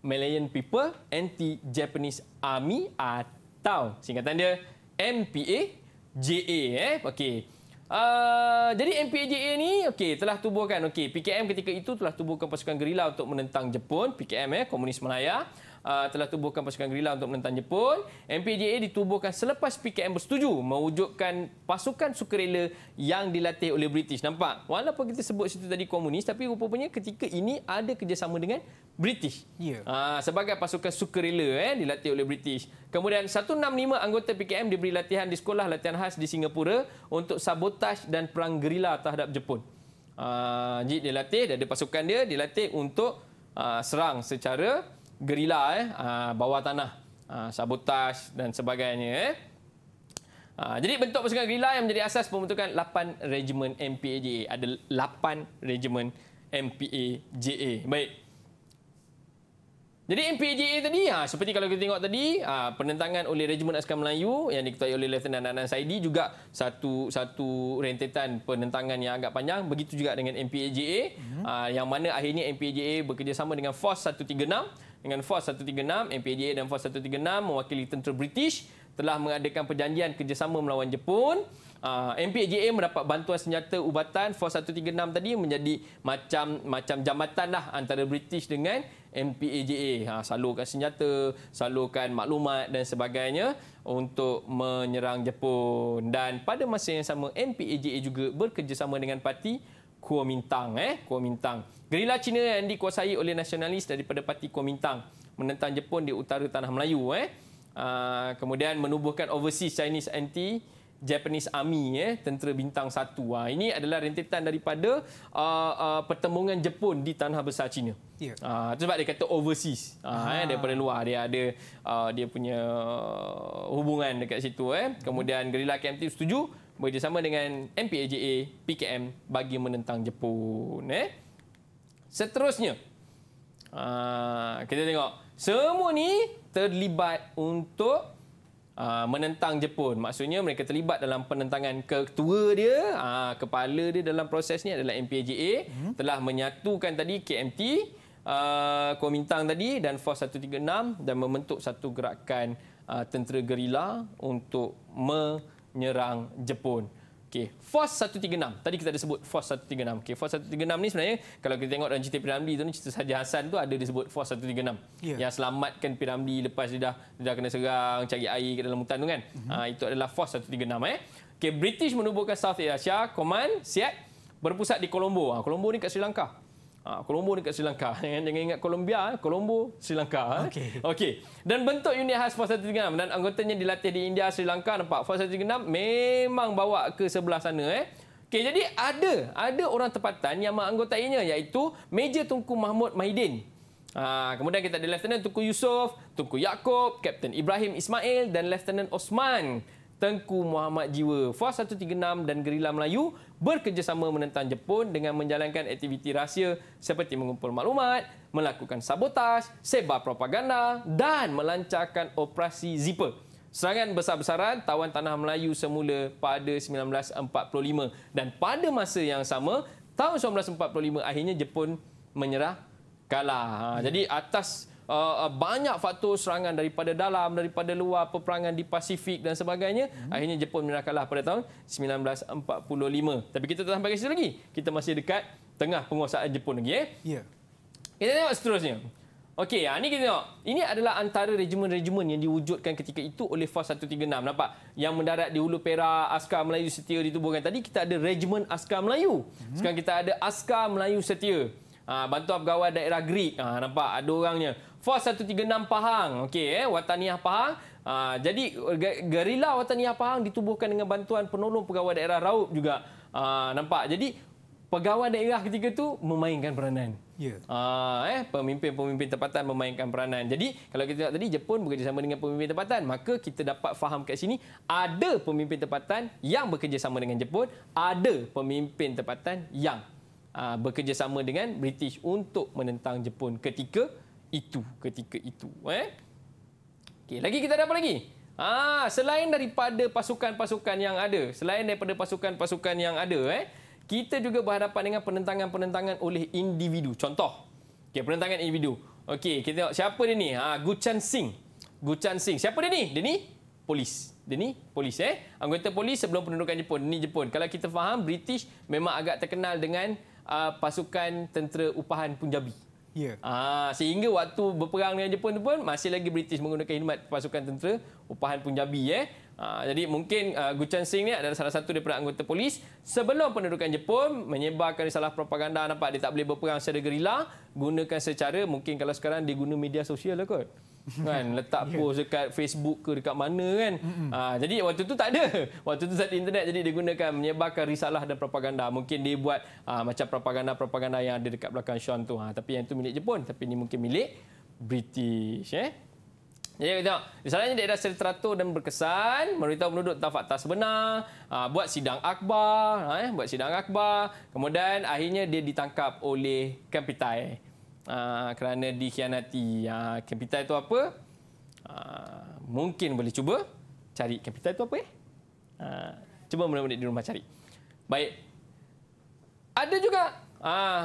Malayan People Anti Japanese Army atau singkatan dia MPAJA eh. Okey. Uh, jadi MPJA ni okey telah tubuhkan okey PKM ketika itu telah tubuhkan pasukan gerila untuk menentang Jepun PKM eh Komunis Melaya uh, telah tubuhkan pasukan gerila untuk menentang Jepun. MPJA ditubuhkan selepas PKM bersetuju mewujudkan pasukan sukarela yang dilatih oleh British. Nampak? Walaupun kita sebut situ tadi komunis tapi rupanya ketika ini ada kerjasama dengan British. Yeah. Ya. Uh, sebagai pasukan sukarela eh, dilatih oleh British. Kemudian 165 anggota PKM diberi latihan di sekolah latihan khas di Singapura untuk sabotaj dan perang gerila terhadap Jepun. Uh, ah, jadi dia ada pasukan dia, dilatih untuk uh, serang secara gerila eh ah, bawah tanah ah, sabotaj dan sebagainya eh ah, jadi bentuk pasukan gerila yang menjadi asas pembentukan 8 Regiment MPAJA ada 8 Regiment MPAJA baik jadi MPAJA tadi ha seperti kalau kita tengok tadi ha, penentangan oleh Regiment Askar Melayu yang diketuai oleh Letnan Anan Saidi juga satu satu rentetan penentangan yang agak panjang begitu juga dengan MPAJA ha, mhm. yang mana akhirnya MPAJA bekerjasama dengan FOS 136 dengan Force 136, MPDA dan Force 136 mewakili tentera British telah mengadakan perjanjian kerjasama melawan Jepun. Ah, MPJA mendapat bantuan senjata ubatan Force 136 tadi menjadi macam macam jambatan lah antara British dengan MPJA Ha, ah, salurkan senjata, salurkan maklumat dan sebagainya untuk menyerang Jepun. Dan pada masa yang sama, MPJA juga bekerjasama dengan parti Kuomintang eh Kuomintang. Gerila Cina yang dikuasai oleh nasionalis daripada parti Kuomintang menentang Jepun di utara tanah Melayu eh. Aa, ah, kemudian menubuhkan Overseas Chinese Anti Japanese Army eh tentera bintang satu. Aa, ah, ini adalah rentetan daripada uh, ah, uh, pertembungan Jepun di tanah besar China. Ya. Yeah. Uh, sebab dia kata overseas uh, eh, daripada luar dia ada uh, dia punya hubungan dekat situ eh. Kemudian gerila KMT setuju bekerjasama dengan MPAJA, PKM bagi menentang Jepun. Eh? Seterusnya, ah, kita tengok. Semua ni terlibat untuk ah, menentang Jepun. Maksudnya mereka terlibat dalam penentangan ketua dia, ah, kepala dia dalam proses ni adalah MPAJA hmm. telah menyatukan tadi KMT, Komintang tadi dan FOS 136 dan membentuk satu gerakan tentera gerila untuk menentang menyerang Jepun. Okey, FOS 136. Tadi kita ada sebut FOS 136. Okey, FOS 136 ni sebenarnya kalau kita tengok dalam cerita Piramli tu ni cerita Haji Hasan tu ada disebut FOS 136. Ya. Yang selamatkan Piramli lepas dia dah dia dah kena serang cari air kat dalam hutan tu kan. Uh-huh. Ha, itu adalah FOS 136 eh. Okey, British menubuhkan South Asia Command Siap berpusat di Kolombo. Ha, ah, Colombo ni kat Sri Lanka. Ah Kolombo Colombo dekat Sri Lanka. Jangan, jangan ingat Colombia, Kolombo, eh? Sri Lanka. Eh? Okey. Okey. Dan bentuk unit khas Force 136 dan anggotanya dilatih di India, Sri Lanka nampak. Force 136 memang bawa ke sebelah sana eh. Okey, jadi ada ada orang tempatan yang menganggotainya iaitu meja Tunku Mahmud Mahidin. Ha, kemudian kita ada Lieutenant Tunku Yusof, Tunku Yaakob, Kapten Ibrahim Ismail dan Lieutenant Osman. Tengku Muhammad Jiwa, FAS 136 dan Gerila Melayu berkerjasama menentang Jepun dengan menjalankan aktiviti rahsia seperti mengumpul maklumat, melakukan sabotaj, sebar propaganda dan melancarkan operasi Zipper. Serangan besar-besaran tawan tanah Melayu semula pada 1945 dan pada masa yang sama tahun 1945 akhirnya Jepun menyerah kalah. Ha, jadi atas Uh, uh, banyak faktor serangan daripada dalam, daripada luar, peperangan di Pasifik dan sebagainya. Hmm. Akhirnya Jepun menang kalah pada tahun 1945. Tapi kita tak sampai ke situ lagi. Kita masih dekat tengah penguasaan Jepun lagi. Eh? Ya. Yeah. Kita tengok seterusnya. Okey, ini ah, kita tengok. Ini adalah antara regimen-regimen yang diwujudkan ketika itu oleh FAS 136. Nampak? Yang mendarat di Hulu Perak, Askar Melayu Setia ditubuhkan. Tadi kita ada regimen Askar Melayu. Hmm. Sekarang kita ada Askar Melayu Setia. Ha, ah, bantuan pegawai daerah Greek. Ha, nampak? Ada orangnya. FOS 136 Pahang. Okey, eh, Wataniah Pahang. Uh, jadi, gerila Wataniah Pahang ditubuhkan dengan bantuan penolong pegawai daerah Raub juga. Uh, nampak? Jadi, pegawai daerah ketiga tu memainkan peranan. Ya. Ah, eh, pemimpin-pemimpin tempatan memainkan peranan. Jadi, kalau kita tengok tadi, Jepun bekerjasama dengan pemimpin tempatan. Maka, kita dapat faham kat sini, ada pemimpin tempatan yang bekerjasama dengan Jepun. Ada pemimpin tempatan yang uh, bekerjasama dengan British untuk menentang Jepun ketika itu ketika itu. Eh? Okay, lagi kita ada apa lagi? Ah, selain daripada pasukan-pasukan yang ada, selain daripada pasukan-pasukan yang ada, eh, kita juga berhadapan dengan penentangan-penentangan oleh individu. Contoh, okay, penentangan individu. Okey, kita tengok siapa dia ni? Ha, ah, Guchan Singh. Guchan Singh. Siapa dia ni? Dia ni polis. Dia ni polis eh. Anggota polis sebelum pendudukan Jepun. Dia ni Jepun. Kalau kita faham, British memang agak terkenal dengan uh, pasukan tentera upahan Punjabi. Yeah. Ah, sehingga waktu berperang dengan Jepun pun masih lagi British menggunakan khidmat pasukan tentera upahan Punjabi eh. Ah, jadi mungkin uh, Gu Chan Sing ni adalah salah satu daripada anggota polis sebelum pendudukan Jepun menyebarkan salah propaganda nampak dia tak boleh berperang secara gerila gunakan secara mungkin kalau sekarang dia guna media sosial lah kot kan letak yeah. post dekat Facebook ke dekat mana kan mm-hmm. uh, jadi waktu tu tak ada waktu tu zaman internet jadi dia gunakan menyebarkan risalah dan propaganda mungkin dia buat uh, macam propaganda-propaganda yang ada dekat belakang Sean tu ha, tapi yang tu milik Jepun tapi ni mungkin milik British eh jadi kita misalnya dia dah secara teratur dan berkesan meritau penduduk tentang fakta sebenar buat sidang akbar eh, buat sidang akbar kemudian akhirnya dia ditangkap oleh Kapitai Ah, kerana dikhianati. Uh, ah, capital itu apa? Uh, mungkin boleh cuba cari capital itu apa? Eh? Uh, cuba mula-mula di rumah cari. Baik. Ada juga uh,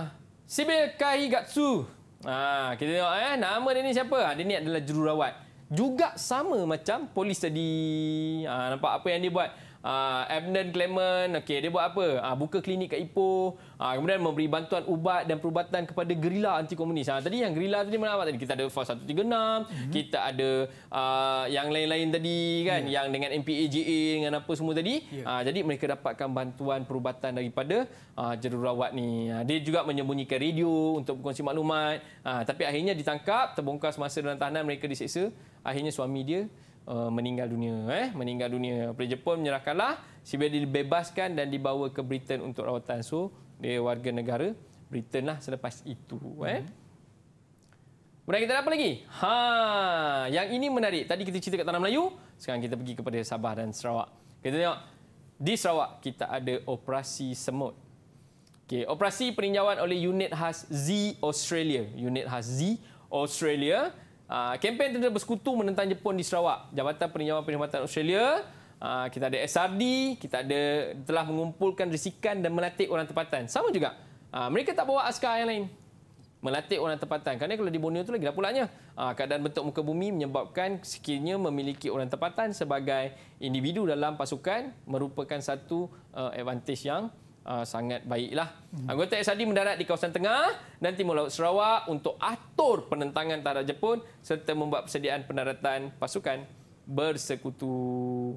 Sibir Kahigatsu. Uh, kita tengok eh, nama dia ni siapa? Uh, dia ni adalah jururawat. Juga sama macam polis tadi. Uh, nampak apa yang dia buat? uh, ah, Abden Clement okey dia buat apa uh, buka klinik kat Ipoh uh, kemudian memberi bantuan ubat dan perubatan kepada gerila anti komunis uh, tadi yang gerila tadi mana tadi kita ada FOS 136 mm-hmm. kita ada uh, yang lain-lain tadi kan yeah. yang dengan MPAJA dengan apa semua tadi yeah. Ya. uh, jadi mereka dapatkan bantuan perubatan daripada uh, jururawat ni uh, dia juga menyembunyikan radio untuk berkongsi maklumat uh, tapi akhirnya ditangkap terbongkar semasa dalam tahanan mereka diseksa akhirnya suami dia uh, meninggal dunia eh meninggal dunia pada Jepun menyerahkanlah sibil dibebaskan dan dibawa ke Britain untuk rawatan so dia warga negara Britain lah selepas itu eh hmm. Kemudian kita ada apa lagi? Ha, yang ini menarik. Tadi kita cerita kat Tanah Melayu, sekarang kita pergi kepada Sabah dan Sarawak. Kita tengok di Sarawak kita ada operasi semut. Okay, operasi peninjauan oleh unit khas Z Australia. Unit khas Z Australia Ah, kempen tentera bersekutu menentang Jepun di Sarawak. Jabatan Peninjauan Perkhidmatan Australia ah, kita ada SRD, kita ada telah mengumpulkan risikan dan melatih orang tempatan. Sama juga. Ah, mereka tak bawa askar yang lain. Melatih orang tempatan. Kerana kalau di Borneo tu lagi dah pulaknya. keadaan bentuk muka bumi menyebabkan sekiranya memiliki orang tempatan sebagai individu dalam pasukan merupakan satu advantage yang uh, sangat baiklah. Anggota SRD mendarat di kawasan tengah dan timur laut Sarawak untuk atur penentangan tentera Jepun serta membuat persediaan pendaratan pasukan bersekutu.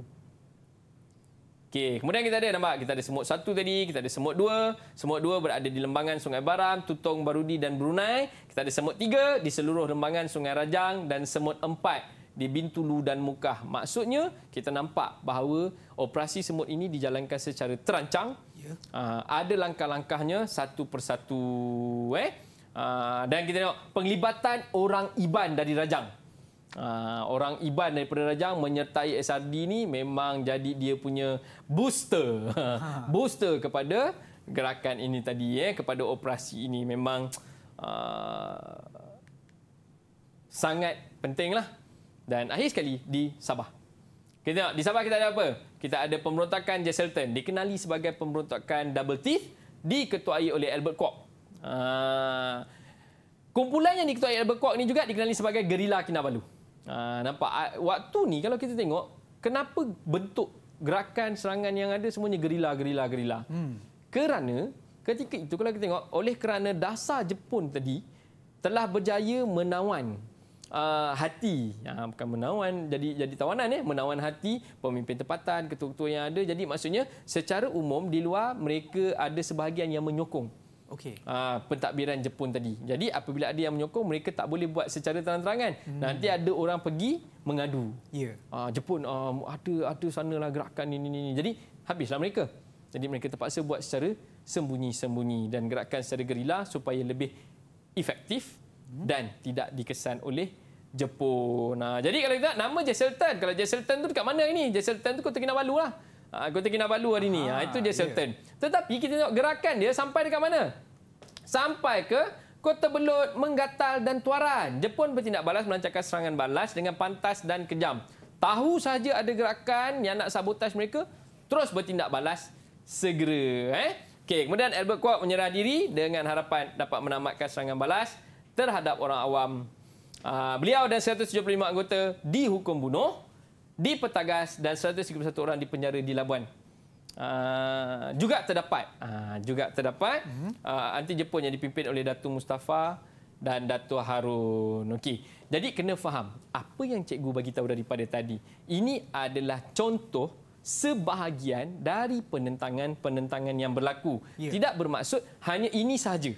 Okey, kemudian kita ada nampak kita ada semut satu tadi, kita ada semut dua. Semut dua berada di lembangan Sungai Baram, Tutong, Barudi dan Brunei. Kita ada semut tiga di seluruh lembangan Sungai Rajang dan semut empat di Bintulu dan Mukah. Maksudnya kita nampak bahawa operasi semut ini dijalankan secara terancang Ya. Uh, ada langkah-langkahnya satu persatu eh. Uh, dan kita tengok penglibatan orang Iban dari Rajang. Uh, orang Iban daripada Rajang menyertai SRD ini memang jadi dia punya booster. Ha. booster kepada gerakan ini tadi eh kepada operasi ini memang uh, sangat pentinglah. Dan akhir sekali di Sabah. Kita tengok di Sabah kita ada apa? kita ada pemberontakan Jesselton dikenali sebagai pemberontakan Double Teeth diketuai oleh Albert Kwok. Uh, kumpulan yang diketuai Albert Kwok ni juga dikenali sebagai Gerila Kinabalu. Uh, nampak ah, waktu ni kalau kita tengok kenapa bentuk gerakan serangan yang ada semuanya gerila gerila gerila. Hmm. Kerana ketika itu kalau kita tengok oleh kerana dasar Jepun tadi telah berjaya menawan uh, hati uh, bukan menawan jadi jadi tawanan ya eh? menawan hati pemimpin tempatan ketua-ketua yang ada jadi maksudnya secara umum di luar mereka ada sebahagian yang menyokong okey uh, pentadbiran Jepun tadi jadi apabila ada yang menyokong mereka tak boleh buat secara terang-terangan hmm. nanti ada orang pergi mengadu ya yeah. uh, Jepun uh, ada ada sanalah gerakan ini ini, ini. jadi habislah mereka jadi mereka terpaksa buat secara sembunyi-sembunyi dan gerakan secara gerila supaya lebih efektif dan tidak dikesan oleh Jepun. Nah, jadi kalau kita nama Jesselton, kalau Jesselton tu dekat mana ini? Jesselton tu Kota Kinabalu lah. Ha, Kota Kinabalu hari ni. Ha, itu Jesselton. Ya. Yeah. Tetapi kita tengok gerakan dia sampai dekat mana? Sampai ke Kota Belut, Menggatal dan Tuaran. Jepun bertindak balas melancarkan serangan balas dengan pantas dan kejam. Tahu saja ada gerakan yang nak sabotaj mereka, terus bertindak balas segera. Eh? Okay, kemudian Albert Kwok menyerah diri dengan harapan dapat menamatkan serangan balas terhadap orang awam. Ah, beliau dan 175 anggota dihukum bunuh, dipetagas dan 131 orang dipenjara di Labuan. Uh, juga terdapat uh, juga terdapat uh, anti Jepun yang dipimpin oleh Datu Mustafa dan Datu Harun. Okey. Jadi kena faham apa yang cikgu bagi tahu daripada tadi. Ini adalah contoh sebahagian dari penentangan-penentangan yang berlaku. Yeah. Tidak bermaksud hanya ini sahaja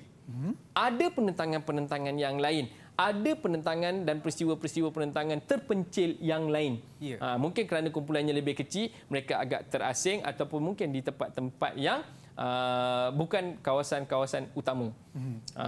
ada penentangan-penentangan yang lain ada penentangan dan peristiwa-peristiwa penentangan terpencil yang lain. Yeah. Ya. Ha, mungkin kerana kumpulannya lebih kecil, mereka agak terasing ataupun mungkin di tempat-tempat yang uh, bukan kawasan-kawasan utama. hmm Ha,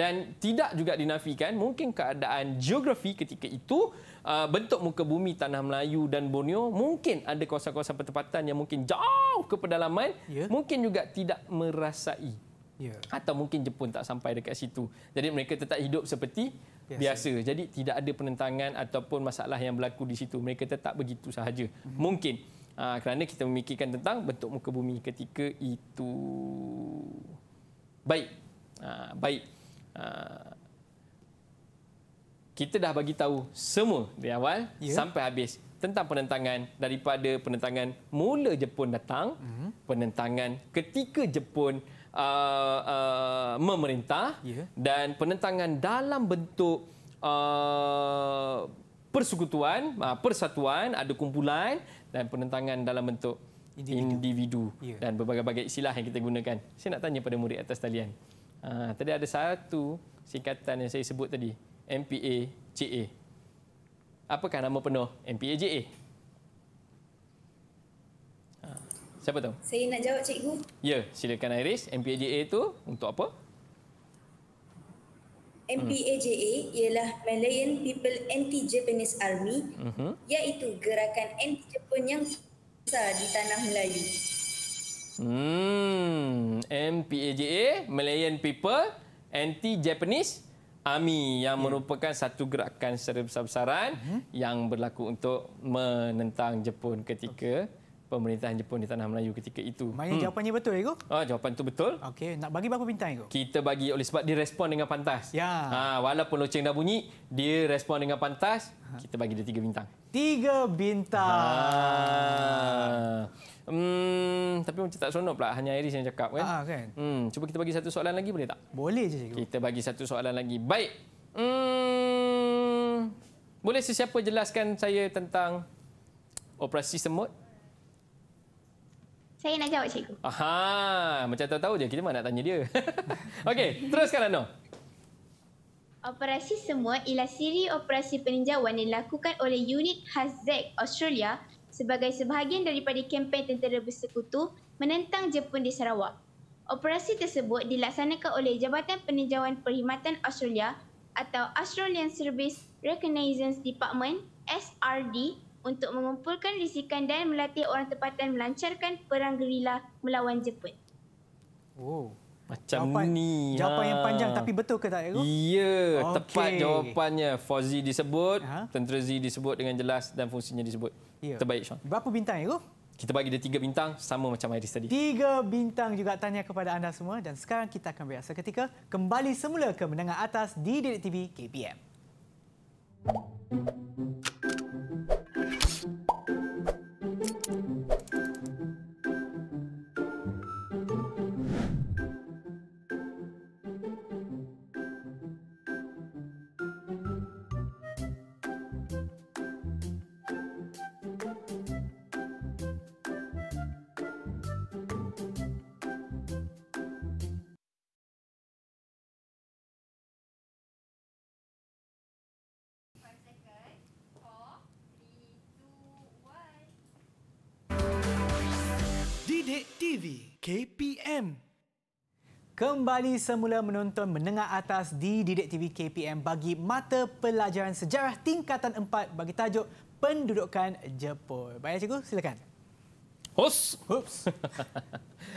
dan tidak juga dinafikan, mungkin keadaan geografi ketika itu, uh, bentuk muka bumi tanah Melayu dan Borneo, mungkin ada kawasan-kawasan pertempatan yang mungkin jauh ke pedalaman, yeah. mungkin juga tidak merasai. Yeah. Atau mungkin Jepun tak sampai dekat situ. Jadi mereka tetap hidup seperti biasa. biasa. Jadi tidak ada penentangan ataupun masalah yang berlaku di situ. Mereka tetap begitu sahaja. Mm-hmm. Mungkin aa, ah, kerana kita memikirkan tentang bentuk muka bumi ketika itu. Baik. Aa, ah, baik. Aa, ah, kita dah bagi tahu semua dari awal yeah. sampai habis tentang penentangan daripada penentangan mula Jepun datang mm-hmm. penentangan ketika Jepun uh, uh, memerintah yeah. dan penentangan dalam bentuk uh, persekutuan, uh, persatuan, ada kumpulan dan penentangan dalam bentuk individu, individu yeah. dan berbagai-bagai istilah yang kita gunakan. Saya nak tanya pada murid atas talian. Uh, tadi ada satu singkatan yang saya sebut tadi, MPA-CA. Apakah nama penuh MPA-JA? Siapa tahu? Saya nak jawab cikgu. Ya, silakan Iris. MPAJA itu untuk apa? MPAJA hmm. ialah Malayan People Anti-Japanese Army uh iaitu gerakan anti-Jepun yang besar di tanah Melayu. Hmm, MPAJA, Malayan People Anti-Japanese Army yang hmm. merupakan satu gerakan secara besar-besaran hmm. yang berlaku untuk menentang Jepun ketika okay pemerintahan Jepun di tanah Melayu ketika itu. Maknanya hmm. jawapannya betul, Ego? Ah, jawapan itu betul. Okey, nak bagi berapa bintang, Ego? Kita bagi oleh sebab dia respon dengan pantas. Ya. Ha, walaupun loceng dah bunyi, dia respon dengan pantas, ha. kita bagi dia tiga bintang. Tiga bintang. Ha. Hmm, tapi macam tak seronok pula hanya Iris yang cakap kan? Ah, kan? Hmm, cuba kita bagi satu soalan lagi boleh tak? Boleh je cikgu. Kita bagi satu soalan lagi. Baik. Hmm, boleh sesiapa jelaskan saya tentang operasi semut? Saya nak jawab cikgu. Aha, macam tak tahu je kita mana nak tanya dia. Okey, teruskan Ano. Operasi semua ialah siri operasi peninjauan yang dilakukan oleh unit Hazek Australia sebagai sebahagian daripada kempen tentera bersekutu menentang Jepun di Sarawak. Operasi tersebut dilaksanakan oleh Jabatan Peninjauan Perkhidmatan Australia atau Australian Service Reconnaissance Department SRD untuk mengumpulkan risikan dan melatih orang tempatan melancarkan perang gerila melawan Jepun. Oh, macam jawapan, ni. Jawapan ha. yang lah. panjang tapi betul ke tak, Ego? Ya, okay. tepat jawapannya. Fauzi disebut, ha? Tentera Z disebut dengan jelas dan fungsinya disebut. Ya. Terbaik, Sean. Berapa bintang, Ego? Kita bagi dia tiga bintang, sama macam Iris tadi. Tiga bintang juga tanya kepada anda semua. Dan sekarang kita akan berasa ketika kembali semula ke menengah atas di Dedek TV KPM. Thank you. TV KPM Kembali semula menonton menengah atas di Didik TV KPM bagi mata pelajaran sejarah tingkatan 4 bagi tajuk pendudukan Jepun. Baiklah cikgu, silakan. Hus. Hups.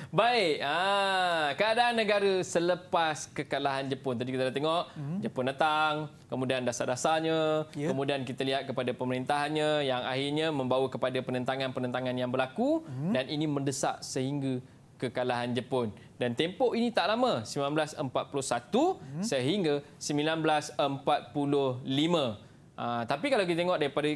Baik. Ah, keadaan negara selepas kekalahan Jepun. Tadi kita dah tengok mm-hmm. Jepun datang, kemudian dasar-dasarnya, yeah. kemudian kita lihat kepada pemerintahannya yang akhirnya membawa kepada penentangan-penentangan yang berlaku mm-hmm. dan ini mendesak sehingga kekalahan Jepun. Dan tempoh ini tak lama, 1941 mm-hmm. sehingga 1945. Ah, tapi kalau kita tengok daripada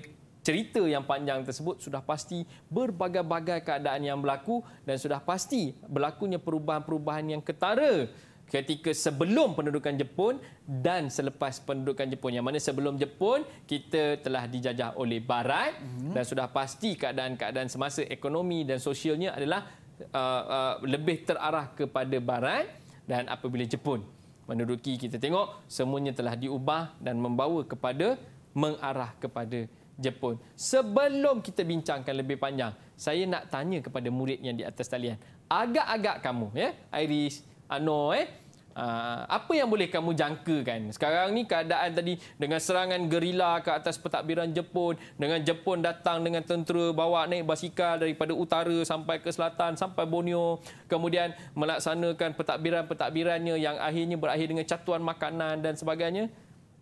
cerita yang panjang tersebut sudah pasti berbagai-bagai keadaan yang berlaku dan sudah pasti berlakunya perubahan-perubahan yang ketara ketika sebelum pendudukan Jepun dan selepas pendudukan Jepun yang mana sebelum Jepun kita telah dijajah oleh barat mm-hmm. dan sudah pasti keadaan-keadaan semasa ekonomi dan sosialnya adalah uh, uh, lebih terarah kepada barat dan apabila Jepun menduduki kita tengok semuanya telah diubah dan membawa kepada mengarah kepada Jepun. Sebelum kita bincangkan lebih panjang, saya nak tanya kepada murid yang di atas talian. Agak-agak kamu, ya, Iris, Ano, eh, ah, apa yang boleh kamu jangkakan? Sekarang ni keadaan tadi dengan serangan gerila ke atas pentadbiran Jepun, dengan Jepun datang dengan tentera bawa naik basikal daripada utara sampai ke selatan sampai Borneo, kemudian melaksanakan pentadbiran-pentadbirannya yang akhirnya berakhir dengan catuan makanan dan sebagainya.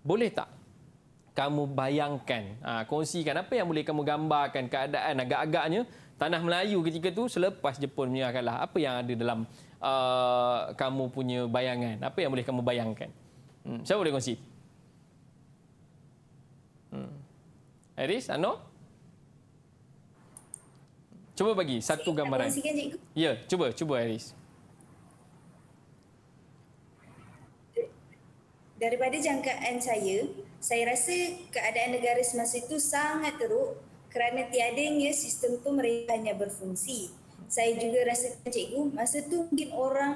Boleh tak kamu bayangkan? Ha, kongsikan apa yang boleh kamu gambarkan keadaan agak-agaknya tanah Melayu ketika tu selepas Jepun menyerahkanlah. Apa yang ada dalam uh, kamu punya bayangan? Apa yang boleh kamu bayangkan? Hmm. Siapa boleh kongsi? Hmm. Aris, Ano? Cuba bagi satu gambaran. Ya, cuba, cuba Aris. Daripada jangkaan saya, saya rasa keadaan negara semasa itu sangat teruk kerana tiadanya sistem itu mereka hanya berfungsi. Saya juga rasa cikgu masa tu mungkin orang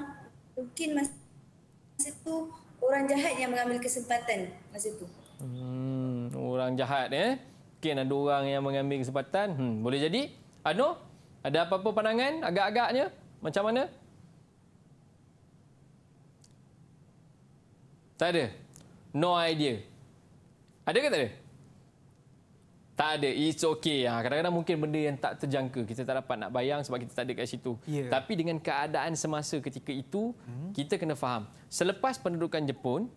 mungkin masa tu orang jahat yang mengambil kesempatan masa tu. Hmm, orang jahat eh. Mungkin ada orang yang mengambil kesempatan. Hmm, boleh jadi. Anu, ada apa-apa pandangan agak-agaknya? Macam mana? Tak ada. No idea. Ada ke tak ada? Tak ada. It's okay. Ha, kadang-kadang mungkin benda yang tak terjangka. Kita tak dapat nak bayang sebab kita tak ada kat situ. Yeah. Tapi dengan keadaan semasa ketika itu, hmm. kita kena faham. Selepas pendudukan Jepun,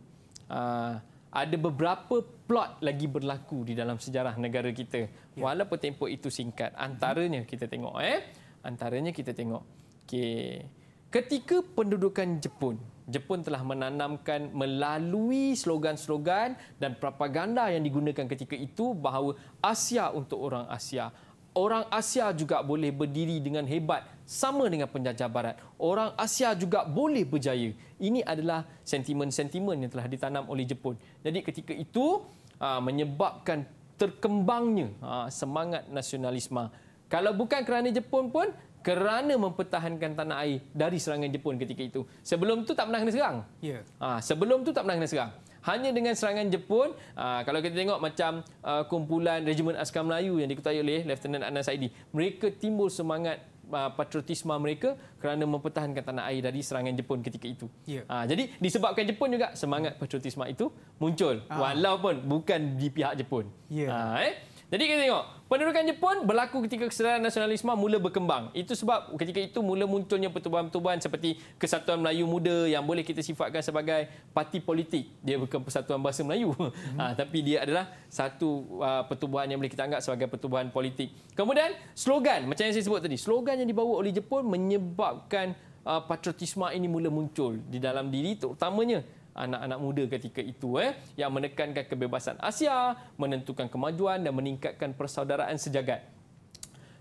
uh, ada beberapa plot lagi berlaku di dalam sejarah negara kita. Yeah. Walaupun tempoh itu singkat. Antaranya kita tengok. eh, Antaranya kita tengok. Okay. Ketika pendudukan Jepun, Jepun telah menanamkan melalui slogan-slogan dan propaganda yang digunakan ketika itu bahawa Asia untuk orang Asia. Orang Asia juga boleh berdiri dengan hebat sama dengan penjajah barat. Orang Asia juga boleh berjaya. Ini adalah sentimen-sentimen yang telah ditanam oleh Jepun. Jadi ketika itu ah, menyebabkan terkembangnya ah, semangat nasionalisme. Kalau bukan kerana Jepun pun kerana mempertahankan tanah air dari serangan Jepun ketika itu. Sebelum tu tak pernah kena serang. Ya. Ha, sebelum tu tak pernah kena serang. Hanya dengan serangan Jepun, ha, kalau kita tengok macam ha, kumpulan Regimen Askar Melayu yang diketuai oleh Lieutenant Anas Saidi, mereka timbul semangat ha, patriotisme mereka kerana mempertahankan tanah air dari serangan Jepun ketika itu. Yeah. Ha, jadi disebabkan Jepun juga semangat patriotisme itu muncul ha. walaupun bukan di pihak Jepun. Yeah. Ha, eh? Jadi kita tengok, pendudukan Jepun berlaku ketika kesedaran nasionalisme mula berkembang. Itu sebab ketika itu mula munculnya pertubuhan-pertubuhan seperti Kesatuan Melayu Muda yang boleh kita sifatkan sebagai parti politik. Dia bukan Persatuan Bahasa Melayu. Hmm. Ha, tapi dia adalah satu uh, pertubuhan yang boleh kita anggap sebagai pertubuhan politik. Kemudian slogan, macam yang saya sebut tadi. Slogan yang dibawa oleh Jepun menyebabkan uh, patriotisme ini mula muncul di dalam diri terutamanya anak-anak muda ketika itu eh yang menekankan kebebasan Asia, menentukan kemajuan dan meningkatkan persaudaraan sejagat.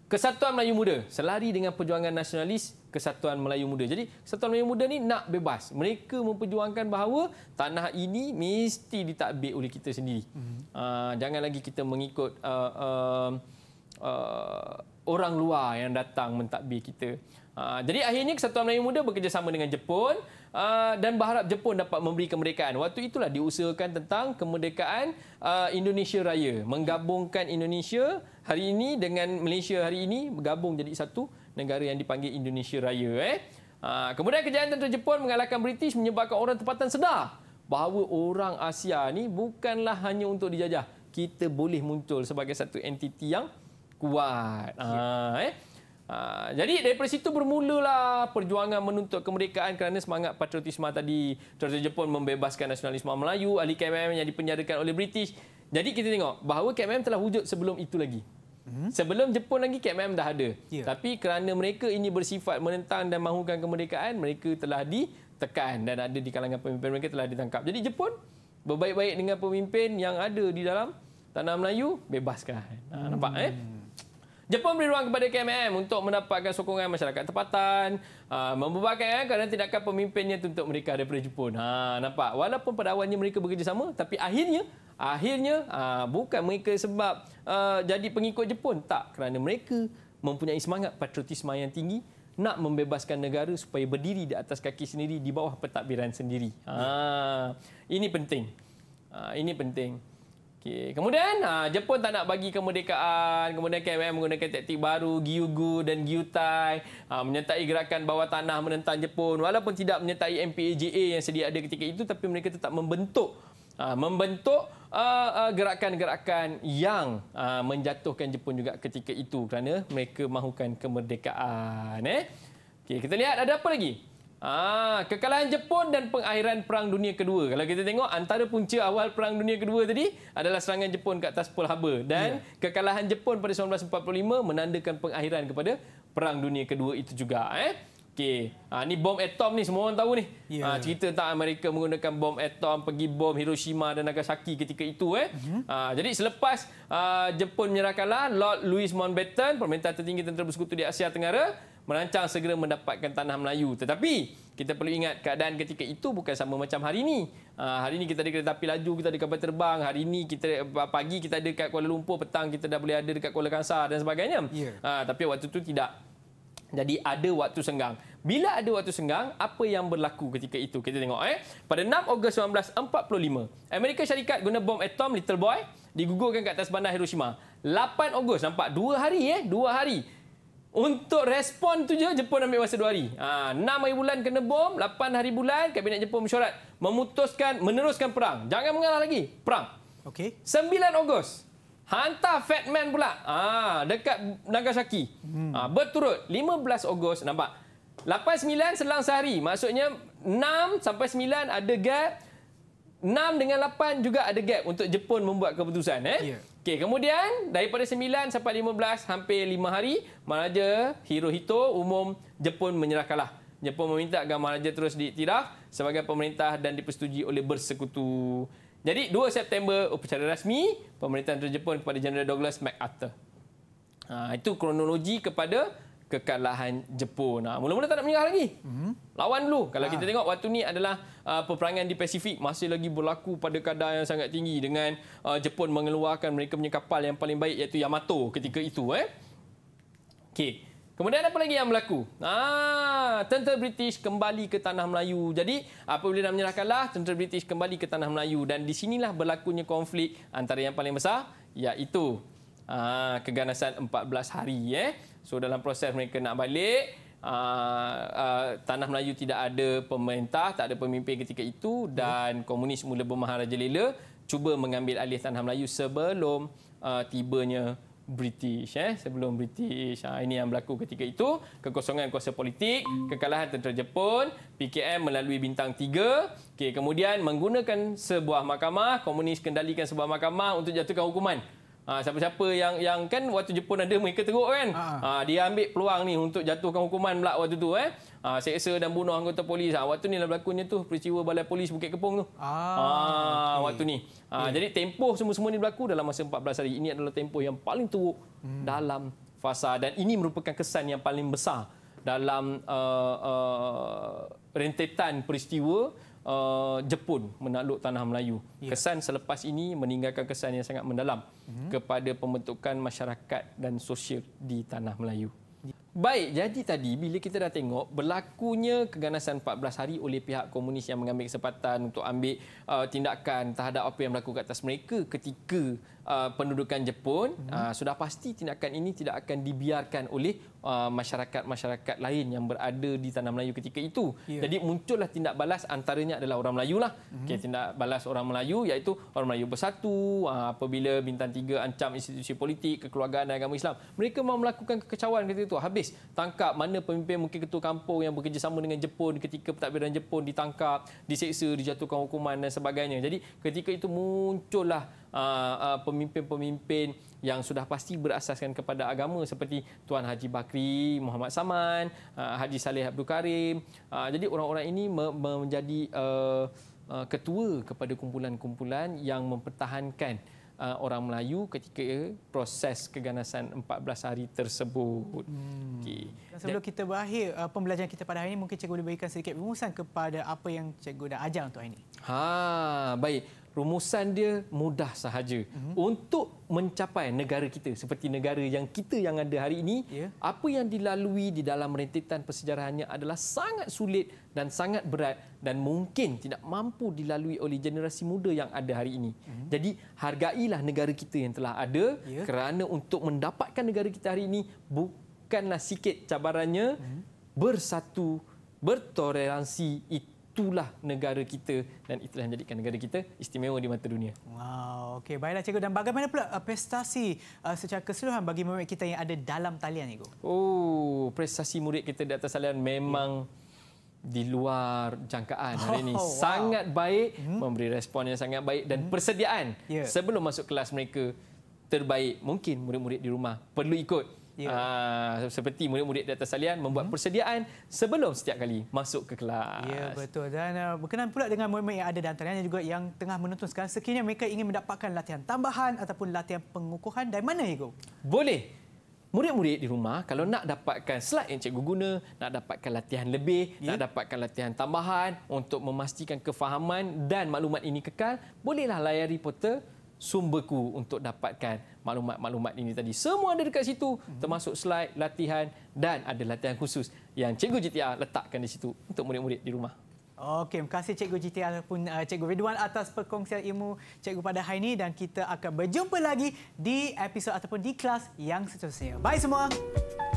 Kesatuan Melayu Muda selari dengan perjuangan nasionalis Kesatuan Melayu Muda. Jadi, Kesatuan Melayu Muda ni nak bebas. Mereka memperjuangkan bahawa tanah ini mesti ditakbir oleh kita sendiri. Mm-hmm. Uh, jangan lagi kita mengikut uh, uh, uh, orang luar yang datang mentakbir kita. Uh, jadi, akhirnya Kesatuan Melayu Muda bekerjasama dengan Jepun uh, dan berharap Jepun dapat memberi kemerdekaan. Waktu itulah diusahakan tentang kemerdekaan uh, Indonesia Raya, menggabungkan Indonesia hari ini dengan Malaysia hari ini bergabung jadi satu negara yang dipanggil Indonesia Raya eh. Uh, kemudian kejayaan tentera Jepun mengalahkan British menyebabkan orang tempatan sedar bahawa orang Asia ni bukanlah hanya untuk dijajah. Kita boleh muncul sebagai satu entiti yang kuat. uh, eh. Uh, jadi daripada situ bermulalah perjuangan menuntut kemerdekaan kerana semangat patriotisme tadi. Terutama Jepun membebaskan nasionalisme Melayu, ahli KMM yang dipenjarakan oleh British. Jadi kita tengok bahawa KMM telah wujud sebelum itu lagi. Mhm. Sebelum Jepun lagi KMM dah ada. Yeah. Tapi kerana mereka ini bersifat menentang dan mahukan kemerdekaan, mereka telah ditekan dan ada di kalangan pemimpin mereka telah ditangkap. Jadi Jepun berbaik-baik dengan pemimpin yang ada di dalam tanah Melayu, bebaskan. Hmm. Nampak eh? Hmm. Jepun beri ruang kepada KMM untuk mendapatkan sokongan masyarakat tempatan, uh, ah, membebarkan ya, kerana tindakan pemimpinnya itu untuk mereka daripada Jepun. Ha, nampak? Walaupun pada awalnya mereka bekerjasama, tapi akhirnya akhirnya uh, bukan mereka sebab uh, jadi pengikut Jepun. Tak, kerana mereka mempunyai semangat patriotisme yang tinggi nak membebaskan negara supaya berdiri di atas kaki sendiri di bawah pentadbiran sendiri. ini penting. Ha, ini penting. Ha, ini penting. Okey, kemudian ha, Jepun tak nak bagi kemerdekaan, kemudian KMM menggunakan taktik baru Gyugu dan Gyutai ha, ah, menyertai gerakan bawah tanah menentang Jepun. Walaupun tidak menyertai MPAJA yang sedia ada ketika itu tapi mereka tetap membentuk ha, membentuk uh, uh, gerakan-gerakan yang uh, menjatuhkan Jepun juga ketika itu kerana mereka mahukan kemerdekaan eh. Okey, kita lihat ada apa lagi? Ah, kekalahan Jepun dan pengakhiran Perang Dunia Kedua. Kalau kita tengok antara punca awal Perang Dunia Kedua tadi adalah serangan Jepun ke atas Pearl Harbor dan yeah. kekalahan Jepun pada 1945 menandakan pengakhiran kepada Perang Dunia Kedua itu juga eh. Okey. Ah ni bom atom ni semua orang tahu ni. Yeah. Ah cerita tentang Amerika menggunakan bom atom pergi bom Hiroshima dan Nagasaki ketika itu eh. Mm-hmm. Ah jadi selepas ah, Jepun menyerahkanlah Lord Louis Mountbatten, pemerintah tertinggi tentera bersekutu di Asia Tenggara, merancang segera mendapatkan tanah Melayu. Tetapi kita perlu ingat keadaan ketika itu bukan sama macam hari ini. Ah, hari ini kita ada kereta api laju, kita ada kapal terbang. Hari ini kita pagi kita ada dekat Kuala Lumpur, petang kita dah boleh ada dekat Kuala Kangsar dan sebagainya. Yeah. Ya. Tapi waktu itu tidak. Jadi ada waktu senggang. Bila ada waktu senggang, apa yang berlaku ketika itu? Kita tengok. Eh? Pada 6 Ogos 1945, Amerika Syarikat guna bom atom Little Boy digugurkan ke atas bandar Hiroshima. 8 Ogos, nampak? Dua hari. Eh? Dua hari. Untuk respon tu je Jepun ambil masa 2 hari. Ha, 6 hari bulan kena bom, 8 hari bulan kabinet Jepun mesyuarat memutuskan meneruskan perang. Jangan mengalah lagi, perang. Okey. 9 Ogos. Hantar Fat Man pula. Ha, dekat Nagasaki. Hmm. Ha, berturut 15 Ogos nampak. 8 9 selang sehari. Maksudnya 6 sampai 9 ada gap. 6 dengan 8 juga ada gap untuk Jepun membuat keputusan eh. Yeah. Okey, kemudian daripada 9 sampai 15 hampir 5 hari, Maharaja Hirohito umum Jepun menyerah kalah. Jepun meminta agar Maharaja terus diiktiraf sebagai pemerintah dan dipersetujui oleh bersekutu. Jadi 2 September upacara rasmi pemerintahan Jepun kepada Jeneral Douglas MacArthur. Ha, itu kronologi kepada kekalahan Jepun. Ha, mula-mula tak nak menyerah lagi. Mhm. Lawan dulu. Kalau ha. kita tengok waktu ni adalah uh, peperangan di Pasifik masih lagi berlaku pada kadar yang sangat tinggi dengan uh, Jepun mengeluarkan mereka punya kapal yang paling baik iaitu Yamato ketika itu eh. Okey. Kemudian apa lagi yang berlaku? Ah, tentera British kembali ke tanah Melayu. Jadi, apabila dah menyerahkanlah, tentera British kembali ke tanah Melayu dan di sinilah berlakunya konflik antara yang paling besar iaitu ah, keganasan 14 hari eh. So dalam proses mereka nak balik, Uh, uh, Tanah Melayu tidak ada pemerintah, tak ada pemimpin ketika itu dan hmm. komunis mula bermaharaja lela cuba mengambil alih Tanah Melayu sebelum uh, tibanya British eh sebelum British. Ha, ini yang berlaku ketika itu, kekosongan kuasa politik, kekalahan tentera Jepun, PKM melalui bintang tiga. Okey, kemudian menggunakan sebuah mahkamah, komunis kendalikan sebuah mahkamah untuk jatuhkan hukuman Ha, siapa-siapa yang yang kan waktu Jepun ada mereka teruk kan. Ha. Ha, dia ambil peluang ni untuk jatuhkan hukuman pula waktu tu eh. Ha, seksa dan bunuh anggota polis. Ha, waktu ni lah berlakunya tu peristiwa balai polis Bukit Kepung tu. Ah, ha, okay. Waktu ni. Ha, okay. Jadi tempoh semua-semua ni berlaku dalam masa 14 hari. Ini adalah tempoh yang paling teruk hmm. dalam fasa. Dan ini merupakan kesan yang paling besar dalam uh, uh, rentetan peristiwa Uh, Jepun menakluk tanah Melayu. Ya. Kesan selepas ini meninggalkan kesan yang sangat mendalam uh kepada pembentukan masyarakat dan sosial di tanah Melayu. Ya. Baik, jadi tadi bila kita dah tengok berlakunya keganasan 14 hari oleh pihak komunis yang mengambil kesempatan untuk ambil uh, tindakan terhadap apa yang berlaku ke atas mereka ketika uh, pendudukan Jepun, hmm uh, sudah pasti tindakan ini tidak akan dibiarkan oleh uh, masyarakat-masyarakat lain yang berada di tanah Melayu ketika itu. Yeah. Jadi muncullah tindak balas antaranya adalah orang Melayu lah. hmm Okay, tindak balas orang Melayu iaitu orang Melayu bersatu uh, apabila bintang tiga ancam institusi politik, kekeluargaan dan agama Islam. Mereka mahu melakukan kekecauan ketika itu. Habis habis tangkap mana pemimpin mungkin ketua kampung yang bekerjasama dengan Jepun ketika pentadbiran Jepun ditangkap, diseksa, dijatuhkan hukuman dan sebagainya. Jadi ketika itu muncullah uh, uh, pemimpin-pemimpin yang sudah pasti berasaskan kepada agama seperti Tuan Haji Bakri, Muhammad Saman, uh, Haji Saleh Abdul Karim. jadi orang-orang ini menjadi ketua kepada kumpulan-kumpulan yang mempertahankan Uh, orang Melayu ketika proses keganasan 14 hari tersebut. Hmm. Okay. Dan sebelum kita berakhir uh, pembelajaran kita pada hari ini, mungkin cikgu boleh berikan sedikit rumusan kepada apa yang cikgu dah ajar untuk hari ini. Ha, baik rumusan dia mudah sahaja uh-huh. untuk mencapai negara kita seperti negara yang kita yang ada hari ini yeah. apa yang dilalui di dalam rentetan persejarahannya adalah sangat sulit dan sangat berat dan mungkin tidak mampu dilalui oleh generasi muda yang ada hari ini uh-huh. jadi hargailah negara kita yang telah ada yeah. kerana untuk mendapatkan negara kita hari ini bukanlah sikit cabarannya uh-huh. bersatu bertoleransi itu itulah negara kita dan itulah yang jadikan negara kita istimewa di mata dunia. Wow, okey. Baiklah cikgu dan bagaimana pula uh, prestasi uh, secara keseluruhan bagi murid kita yang ada dalam talian cikgu? Oh, prestasi murid kita di atas talian memang yeah di luar jangkaan hari ini oh, wow. sangat baik hmm memberi respon yang sangat baik dan hmm persediaan yeah. sebelum masuk kelas mereka terbaik mungkin murid-murid di rumah perlu ikut Yeah. Ya. Uh, seperti murid-murid di atas salian membuat hmm. persediaan sebelum setiap kali masuk ke kelas. Ya, yeah, betul. Dan uh, berkenaan pula dengan murid-murid yang ada di antara yang juga yang tengah menonton sekarang, sekiranya mereka ingin mendapatkan latihan tambahan ataupun latihan pengukuhan, dari mana, Igo? Boleh. Murid-murid di rumah, kalau nak dapatkan slide yang cikgu guna, nak dapatkan latihan lebih, yeah. nak dapatkan latihan tambahan untuk memastikan kefahaman dan maklumat ini kekal, bolehlah layari portal sumberku untuk dapatkan maklumat-maklumat ini tadi. Semua ada dekat situ termasuk slide, latihan dan ada latihan khusus yang cikgu GTR letakkan di situ untuk murid-murid di rumah. Okey, terima kasih Cikgu GTR ataupun eh, Cikgu Ridwan atas perkongsian ilmu Cikgu pada hari ini dan kita akan berjumpa lagi di episod ataupun di kelas yang seterusnya. Bye semua! Bye.